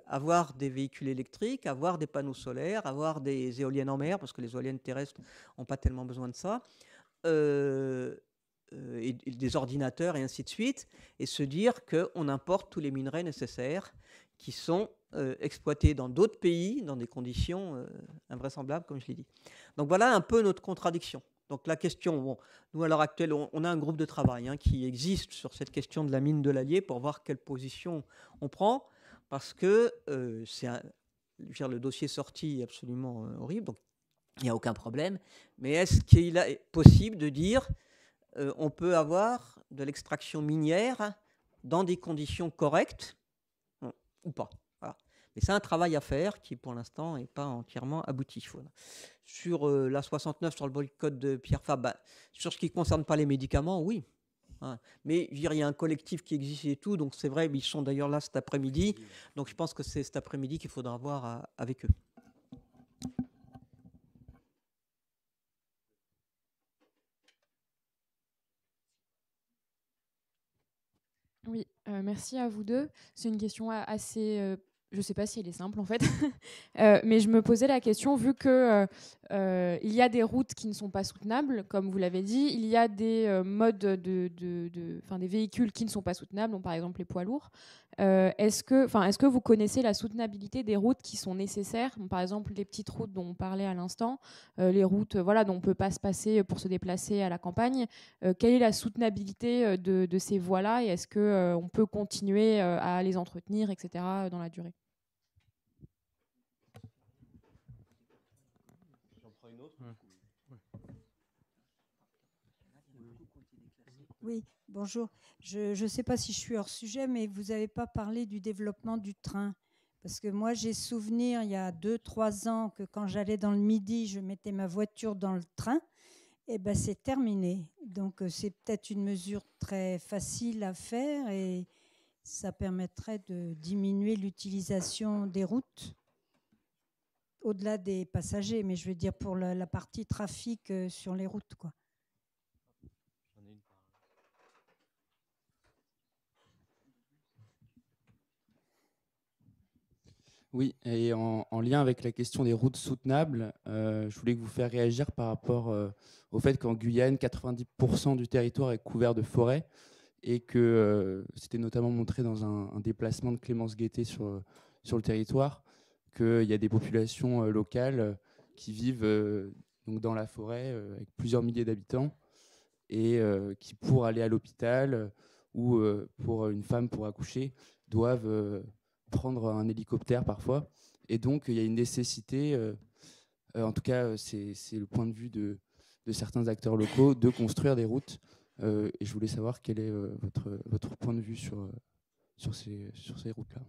avoir des véhicules électriques, avoir des panneaux solaires, avoir des éoliennes en mer, parce que les éoliennes terrestres n'ont pas tellement besoin de ça. Euh, des ordinateurs et ainsi de suite, et se dire qu'on importe tous les minerais nécessaires qui sont euh, exploités dans d'autres pays, dans des conditions euh, invraisemblables, comme je l'ai dit. Donc voilà un peu notre contradiction. Donc la question, nous à l'heure actuelle, on, a un groupe de travail hein, qui existe sur cette question de la mine de l'Allier pour voir quelle position on prend, parce que c'est le dossier sorti absolument horrible, donc il n'y a aucun problème. Mais est-ce qu'il est possible de dire euh, on peut avoir de l'extraction minière dans des conditions correctes ou pas. Mais c'est un travail à faire qui, pour l'instant, n'est pas entièrement abouti. Sur euh, la 69, sur le boycott de Pierre Fab, bah, sur ce qui ne concerne pas les médicaments, oui. Hein. Mais il y a un collectif qui existe et tout, donc c'est vrai, ils sont d'ailleurs là cet après-midi. Donc je pense que c'est cet après-midi qu'il faudra voir euh, avec eux. Euh, merci à vous deux. C'est une question assez euh, je ne sais pas si elle est simple en fait, euh, mais je me posais la question vu que il y a des routes qui ne sont pas soutenables, comme vous l'avez dit, il y a des modes de, de, des véhicules qui ne sont pas soutenables, par exemple les poids lourds. Euh, est-ce que, est que vous connaissez la soutenabilité des routes qui sont nécessaires Par exemple, les petites routes dont on parlait à l'instant, euh, les routes, voilà, dont on ne peut pas se passer pour se déplacer à la campagne. Euh, quelle est la soutenabilité de, ces voies-là Et est-ce qu'on peut continuer à les entretenir, etc., dans la durée Oui, bonjour. Je ne sais pas si je suis hors sujet, mais vous n'avez pas parlé du développement du train. Parce que moi, j'ai souvenir, il y a 2-3 ans, que quand j'allais dans le midi, je mettais ma voiture dans le train. Et eh ben, c'est terminé. Donc, euh, c'est peut-être une mesure très facile à faire et ça permettrait de diminuer l'utilisation des routes au-delà des passagers, mais je veux dire pour la, la partie trafic euh, sur les routes. Quoi. Oui, et en, lien avec la question des routes soutenables, euh, je voulais vous faire réagir par rapport euh, au fait qu'en Guyane, 90% du territoire est couvert de forêts et que euh, c'était notamment montré dans un, déplacement de Clémence Guettet sur, sur le territoire, qu'il y a des populations locales qui vivent donc dans la forêt avec plusieurs milliers d'habitants et qui, pour aller à l'hôpital ou pour une femme pour accoucher, doivent prendre un hélicoptère parfois. Et donc, il y a une nécessité, euh, euh, en tout cas, euh, c'est le point de vue de, certains acteurs locaux, de construire des routes. et je voulais savoir quel est votre, votre, point de vue sur, sur ces, sur ces routes-là.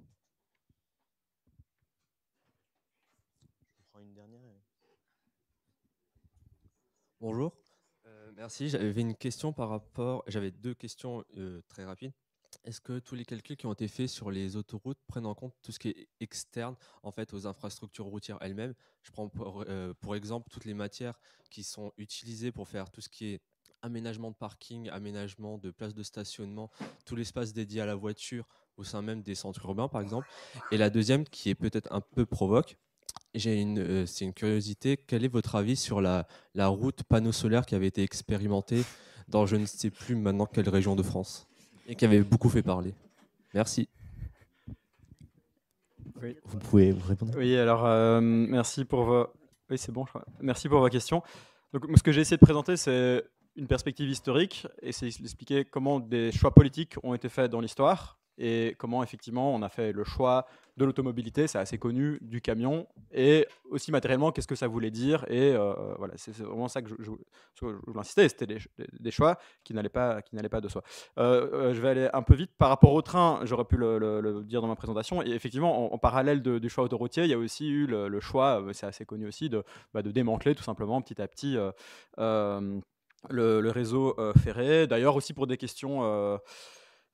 Bonjour, merci. J'avais une question par rapport. J'avais deux questions très rapides. Est-ce que tous les calculs qui ont été faits sur les autoroutes prennent en compte tout ce qui est externe en fait aux infrastructures routières elles-mêmes Je prends euh, pour, exemple toutes les matières qui sont utilisées pour faire tout ce qui est aménagement de parking, aménagement de places de stationnement, tout l'espace dédié à la voiture au sein même des centres urbains par exemple. Et la deuxième qui est peut-être un peu provoque, j'ai une, euh, c'est une curiosité. Quel est votre avis sur la, la route panneau solaire qui avait été expérimentée dans je ne sais plus maintenant quelle région de France et qui avait beaucoup fait parler. Merci. Vous pouvez vous répondre Oui, alors euh, merci pour vos... Oui, c'est bon, Merci pour vos questions. Donc, ce que j'ai essayé de présenter, c'est une perspective historique et c'est d'expliquer comment des choix politiques ont été faits dans l'histoire et comment effectivement on a fait le choix de l'automobilité, c'est assez connu, du camion, et aussi matériellement, qu'est-ce que ça voulait dire. Et euh, euh, voilà, c'est vraiment ça que je, voulais insister, c'était des, choix qui n'allaient pas, qui pas de soi. Euh, je vais aller un peu vite. Par rapport au train, j'aurais pu le, dire dans ma présentation, et effectivement, en, parallèle du choix autoroutier, il y a aussi eu le, choix, c'est assez connu aussi, bah, de, démanteler tout simplement petit à petit. le, réseau ferré, d'ailleurs aussi pour des questions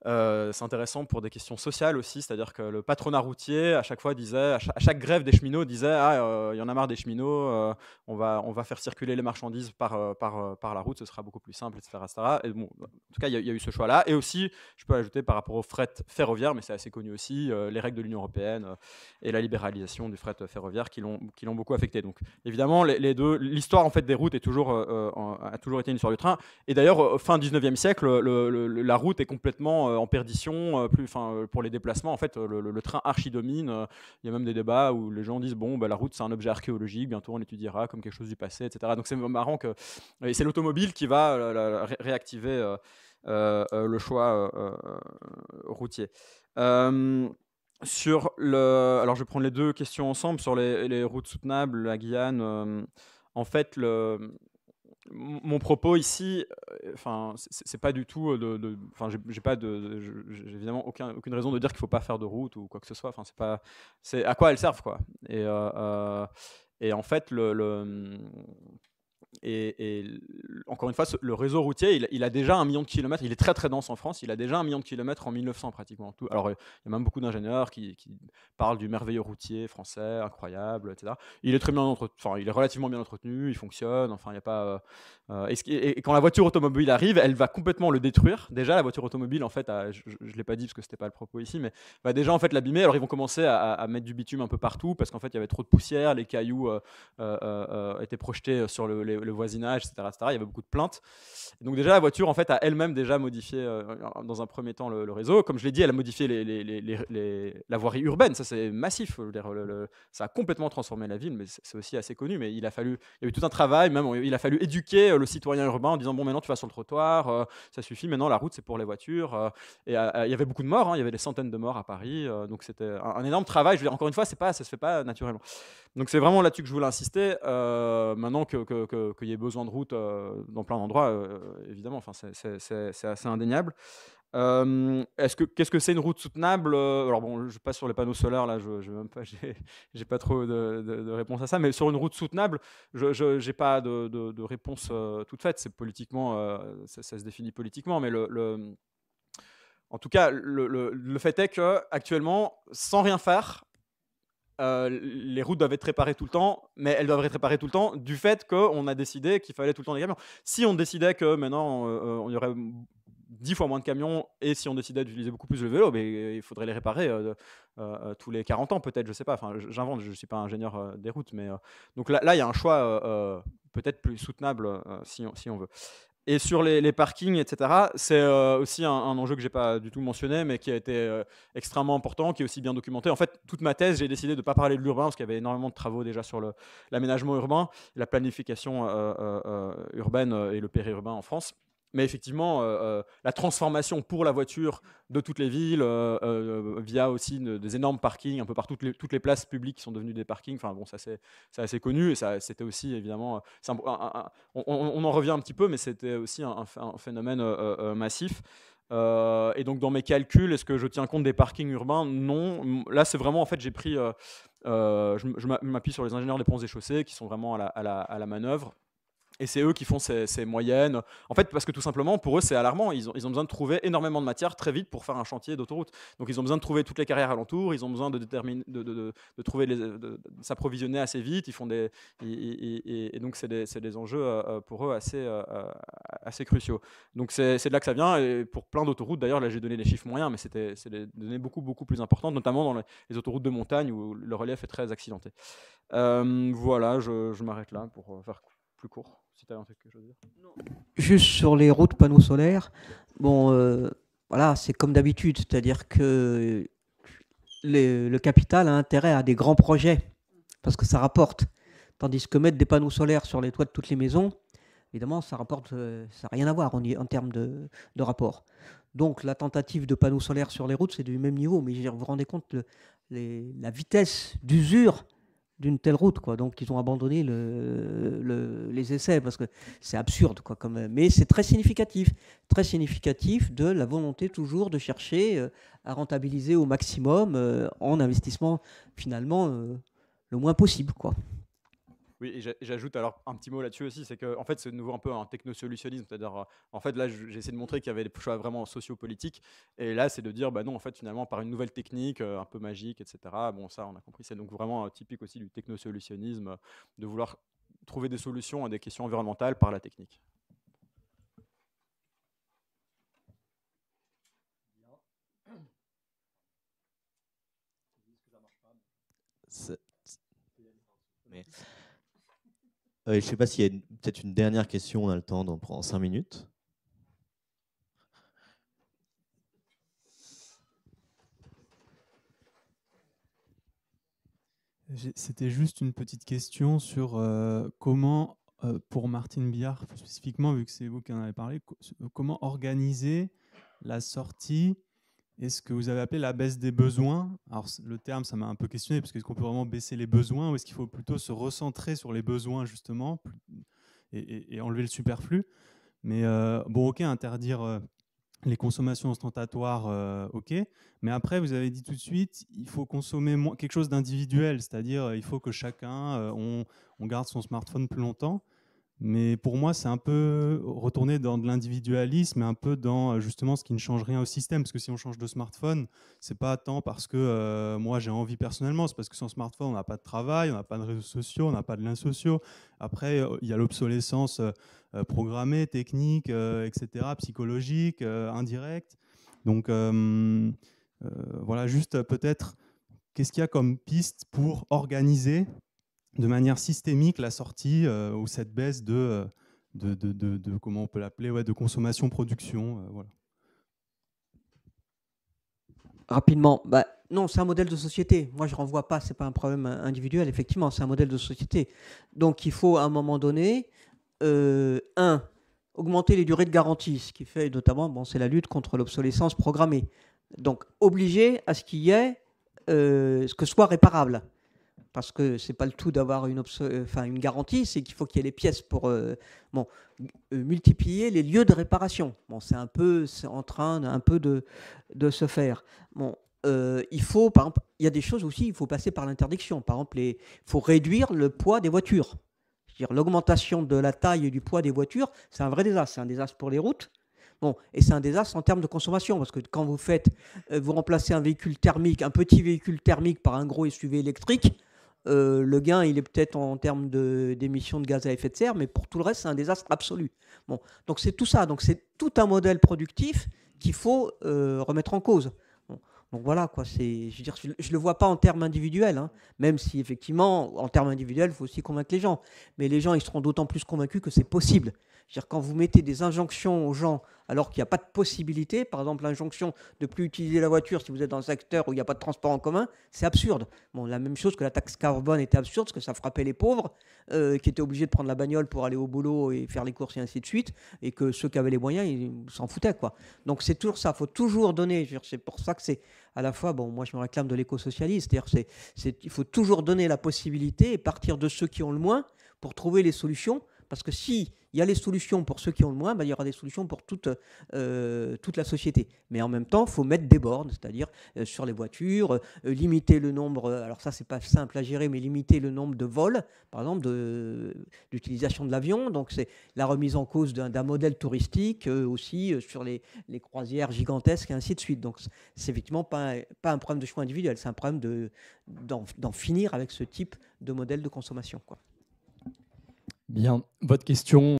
euh, c'est intéressant pour des questions sociales aussi, c'est-à-dire que le patronat routier, à chaque fois, disait, à chaque, grève des cheminots, disait Ah, euh, il y en a marre des cheminots, euh, on, va, on va faire circuler les marchandises par, par, par la route, ce sera beaucoup plus simple, etc. etc. Et bon, en tout cas, il y, a eu ce choix-là. Et aussi, je peux ajouter par rapport au fret ferroviaire, mais c'est assez connu aussi, les règles de l'Union européenne et la libéralisation du fret ferroviaire qui l'ont beaucoup affecté. Donc, évidemment, les, deux, l'histoire en fait, des routes est toujours, a toujours été une histoire du train. Et d'ailleurs, fin 19e siècle, la route est complètement euh, en perdition, euh, plus, euh, pour les déplacements, en fait, le, train archi-domine. Il y a même des débats où les gens disent bon, bah, la route, c'est un objet archéologique, bientôt on étudiera comme quelque chose du passé, etc. Donc c'est marrant que. c'est l'automobile qui va réactiver le choix routier. sur le... Alors je vais prendre les deux questions ensemble. Sur les, les routes soutenables, la Guyane, en fait, le mon propos ici, euh, enfin, c'est pas du tout euh, de, enfin, j'ai pas de, j'ai évidemment aucune raison de dire qu'il faut pas faire de route ou quoi que ce soit. Enfin, c'est pas, c'est à quoi elles servent quoi. Et, euh, et en fait, le et, encore une fois, le réseau routier, il, a déjà un million de kilomètres. Il est très très dense en France. Il a déjà un million de kilomètres en 1900 pratiquement. Tout. Alors euh, il y a même beaucoup d'ingénieurs qui, parlent du merveilleux routier français, incroyable, etc. Il est très bien entretenu. Enfin, il est relativement bien entretenu. Il fonctionne. Enfin, il y a pas. Euh, euh, et, quand la voiture automobile arrive, elle va complètement le détruire. Déjà, la voiture automobile, en fait, je, ne l'ai pas dit parce que c'était pas le propos ici, mais va déjà en fait l'abîmer. Alors ils vont commencer à, mettre du bitume un peu partout parce qu'en fait il y avait trop de poussière, les cailloux étaient projetés sur le, les, le, voisinage, etc., Il y avait beaucoup de plaintes. donc déjà, la voiture, en fait, a elle-même déjà modifié, euh, dans un premier temps, le, réseau. Comme je l'ai dit, elle a modifié les, la voirie urbaine. Ça, c'est massif. ça a complètement transformé la ville, mais c'est aussi assez connu. Mais il a fallu, il y a eu tout un travail, même il a fallu éduquer euh, le citoyen urbain en disant, bon, maintenant, tu vas sur le trottoir, euh, ça suffit, maintenant, la route, c'est pour les voitures. et il y avait beaucoup de morts, hein. il y avait des centaines de morts à Paris. donc c'était un, énorme travail. Je veux dire, encore une fois, c'est pas, ça se fait pas naturellement. Donc c'est vraiment là-dessus que je voulais insister. maintenant que euh, qu'il y ait besoin de routes euh, dans plein d'endroits, euh, évidemment, enfin, c'est assez indéniable. est que qu'est-ce que c'est une route soutenable Alors bon, je passe sur les panneaux solaires là, je, n'ai même pas, j'ai pas trop de, réponse à ça, mais sur une route soutenable, je n'ai pas de, réponse toute faite. C'est politiquement, ça, se définit politiquement, mais le, en tout cas, le, le, fait est que actuellement, sans rien faire, euh, les routes doivent être réparées tout le temps, mais elles doivent être réparées tout le temps du fait qu'on a décidé qu'il fallait tout le temps des camions. Si on décidait que maintenant on euh, y aurait dix fois moins de camions et si on décidait d'utiliser beaucoup plus le vélo, mais il faudrait les réparer euh, tous les 40 ans peut-être, je sais pas. Enfin, j'invente, je ne suis pas ingénieur des routes, mais donc là, il y a un choix peut-être plus soutenable si si, on, veut. Et sur les, parkings, etc., c'est euh, aussi un, enjeu que je n'ai pas du tout mentionné, mais qui a été euh, extrêmement important, qui est aussi bien documenté. En fait, toute ma thèse, j'ai décidé de ne pas parler de l'urbain, parce qu'il y avait énormément de travaux déjà sur l'aménagement urbain, la planification euh, urbaine et le périurbain en France. Mais effectivement, euh, euh, la transformation pour la voiture de toutes les villes, euh, via aussi des énormes parkings un peu partout, toutes les, places publiques qui sont devenues des parkings. Enfin bon, ça c'est assez connu et ça c'était aussi évidemment. on, en revient un petit peu, mais c'était aussi un, phénomène massif. et donc dans mes calculs, est-ce que je tiens compte des parkings urbains Non. Là, c'est vraiment en fait, j'ai pris, je, m'appuie sur les ingénieurs des ponts et chaussées qui sont vraiment à la, à la, à la manœuvre. Et c'est eux qui font ces, moyennes. En fait, parce que tout simplement, pour eux, c'est alarmant. Ils ont, besoin de trouver énormément de matière très vite pour faire un chantier d'autoroute. Donc, ils ont besoin de trouver toutes les carrières alentours. Ils ont besoin de, trouver de, s'approvisionner assez vite. Ils font des, et, donc, c'est des, enjeux euh, euh, pour eux assez, euh, cruciaux. Donc, c'est de là que ça vient. Et pour plein d'autoroutes, d'ailleurs, là, j'ai donné les chiffres moyens, mais c'était des données beaucoup, beaucoup plus importantes, notamment dans les, autoroutes de montagne où le relief est très accidenté. voilà, je m'arrête là pour faire plus court. Juste sur les routes panneaux solaires, bon, euh, voilà, c'est comme d'habitude, c'est-à-dire que le capital a intérêt à des grands projets parce que ça rapporte. Tandis que mettre des panneaux solaires sur les toits de toutes les maisons, évidemment, ça rapporte, euh, ça n'a rien à voir en, termes de, rapport. Donc la tentative de panneaux solaires sur les routes, c'est du même niveau, mais vous vous rendez compte, la vitesse d'usure d'une telle route. Quoi. Donc, ils ont abandonné les essais parce que c'est absurde quoi, même. Mais c'est très significatif, très significatif de la volonté toujours de chercher euh, à rentabiliser au maximum euh, en investissement finalement euh, le moins possible. Quoi. Oui, et j'ajoute alors un petit mot là-dessus aussi, c'est que en fait, c'est de nouveau un peu un technosolutionnisme, c'est-à-dire euh, en fait là, j'essaie de montrer qu'il y avait des choix vraiment sociopolitiques, et là, c'est de dire bah non, en fait, finalement, par une nouvelle technique, euh, un peu magique, etc. Bon, ça, on a compris, c'est donc vraiment euh, typique aussi du technosolutionnisme, de vouloir trouver des solutions à des questions environnementales par la technique. Mais... Euh, je ne sais pas s'il y a peut-être une dernière question, on a le temps d'en prendre cinq minutes. C'était juste une petite question sur euh, comment, euh, pour Martine Billard spécifiquement, vu que c'est vous qui en avez parlé, comment organiser la sortie et ce que vous avez appelé la baisse des besoins. Alors le terme, ça m'a un peu questionné, parce qu'est-ce qu'on peut vraiment baisser les besoins, ou est-ce qu'il faut plutôt se recentrer sur les besoins, justement, et, enlever le superflu Mais euh, bon, ok, interdire euh, les consommations ostentatoires, euh, ok. Mais après, vous avez dit tout de suite, il faut consommer quelque chose d'individuel, c'est-à-dire il faut que chacun, on, on garde son smartphone plus longtemps. Mais pour moi, c'est un peu retourner dans de l'individualisme et un peu dans euh, justement ce qui ne change rien au système. Parce que si on change de smartphone, c'est pas tant parce que euh, moi j'ai envie personnellement, c'est parce que sans smartphone, on n'a pas de travail, on n'a pas de réseaux sociaux, on n'a pas de liens sociaux. Après, euh, il y a l'obsolescence programmée, technique, etc., psychologique, indirecte. Donc voilà, juste peut-être qu'est-ce qu'il y a comme piste pour organiser de manière systémique la sortie euh, ou cette baisse euh, de, de, comment on peut l'appeler, ouais, de consommation-production. Euh, voilà. Rapidement, bah, non, c'est un modèle de société. Moi, je ne renvoie pas, ce n'est pas un problème individuel, effectivement, c'est un modèle de société. Donc, il faut à un moment donné, un, augmenter les durées de garantie, ce qui fait notamment, bon, c'est la lutte contre l'obsolescence programmée. Donc, obliger à ce qu'il y ait, ce que soit réparable parce que c'est pas le tout d'avoir une, euh, enfin, une garantie, c'est qu'il faut qu'il y ait les pièces pour euh, bon, euh, multiplier les lieux de réparation. Bon, c'est un peu, c'est en train un peu de, de se faire. Bon, il faut, par exemple, il y a des choses aussi, il faut passer par l'interdiction. Par exemple, il faut réduire le poids des voitures. L'augmentation de la taille et du poids des voitures, c'est un vrai désastre. C'est un désastre pour les routes, Bon, et c'est un désastre en termes de consommation, parce que quand vous faites, vous remplacez un véhicule thermique, un petit véhicule thermique par un gros SUV électrique, euh, le gain, il est peut-être en termes d'émissions de, gaz à effet de serre, mais pour tout le reste, c'est un désastre absolu. donc c'est tout ça. Donc c'est tout un modèle productif qu'il faut euh, remettre en cause. donc voilà, quoi, c'est, je ne le vois pas en termes individuels, hein, même si effectivement, en termes individuels, il faut aussi convaincre les gens. Mais les gens, ils seront d'autant plus convaincus que c'est possible quand vous mettez des injonctions aux gens alors qu'il n'y a pas de possibilité, par exemple l'injonction de plus utiliser la voiture si vous êtes dans un secteur où il n'y a pas de transport en commun, c'est absurde. Bon, la même chose que la taxe carbone était absurde parce que ça frappait les pauvres euh, qui étaient obligés de prendre la bagnole pour aller au boulot et faire les courses et ainsi de suite, et que ceux qui avaient les moyens, ils s'en foutaient quoi. Donc c'est toujours ça, il faut toujours donner. C'est pour ça que c'est à la fois, bon, moi je me réclame de l'éco-socialisme, c'est-à-dire c'est, il faut toujours donner la possibilité et partir de ceux qui ont le moins pour trouver les solutions parce que s'il y a les solutions pour ceux qui ont le moins, ben, il y aura des solutions pour toute, euh, toute la société. Mais en même temps, il faut mettre des bornes, c'est-à-dire euh, sur les voitures, euh, limiter le nombre, alors ça, c'est pas simple à gérer, mais limiter le nombre de vols, par exemple, d'utilisation de, l'avion. Donc, c'est la remise en cause d'un modèle touristique, aussi sur les, croisières gigantesques, et ainsi de suite. Donc, c'est effectivement pas, un problème de choix individuel, c'est un problème d'en de, finir avec ce type de modèle de consommation. Quoi. Bien, votre question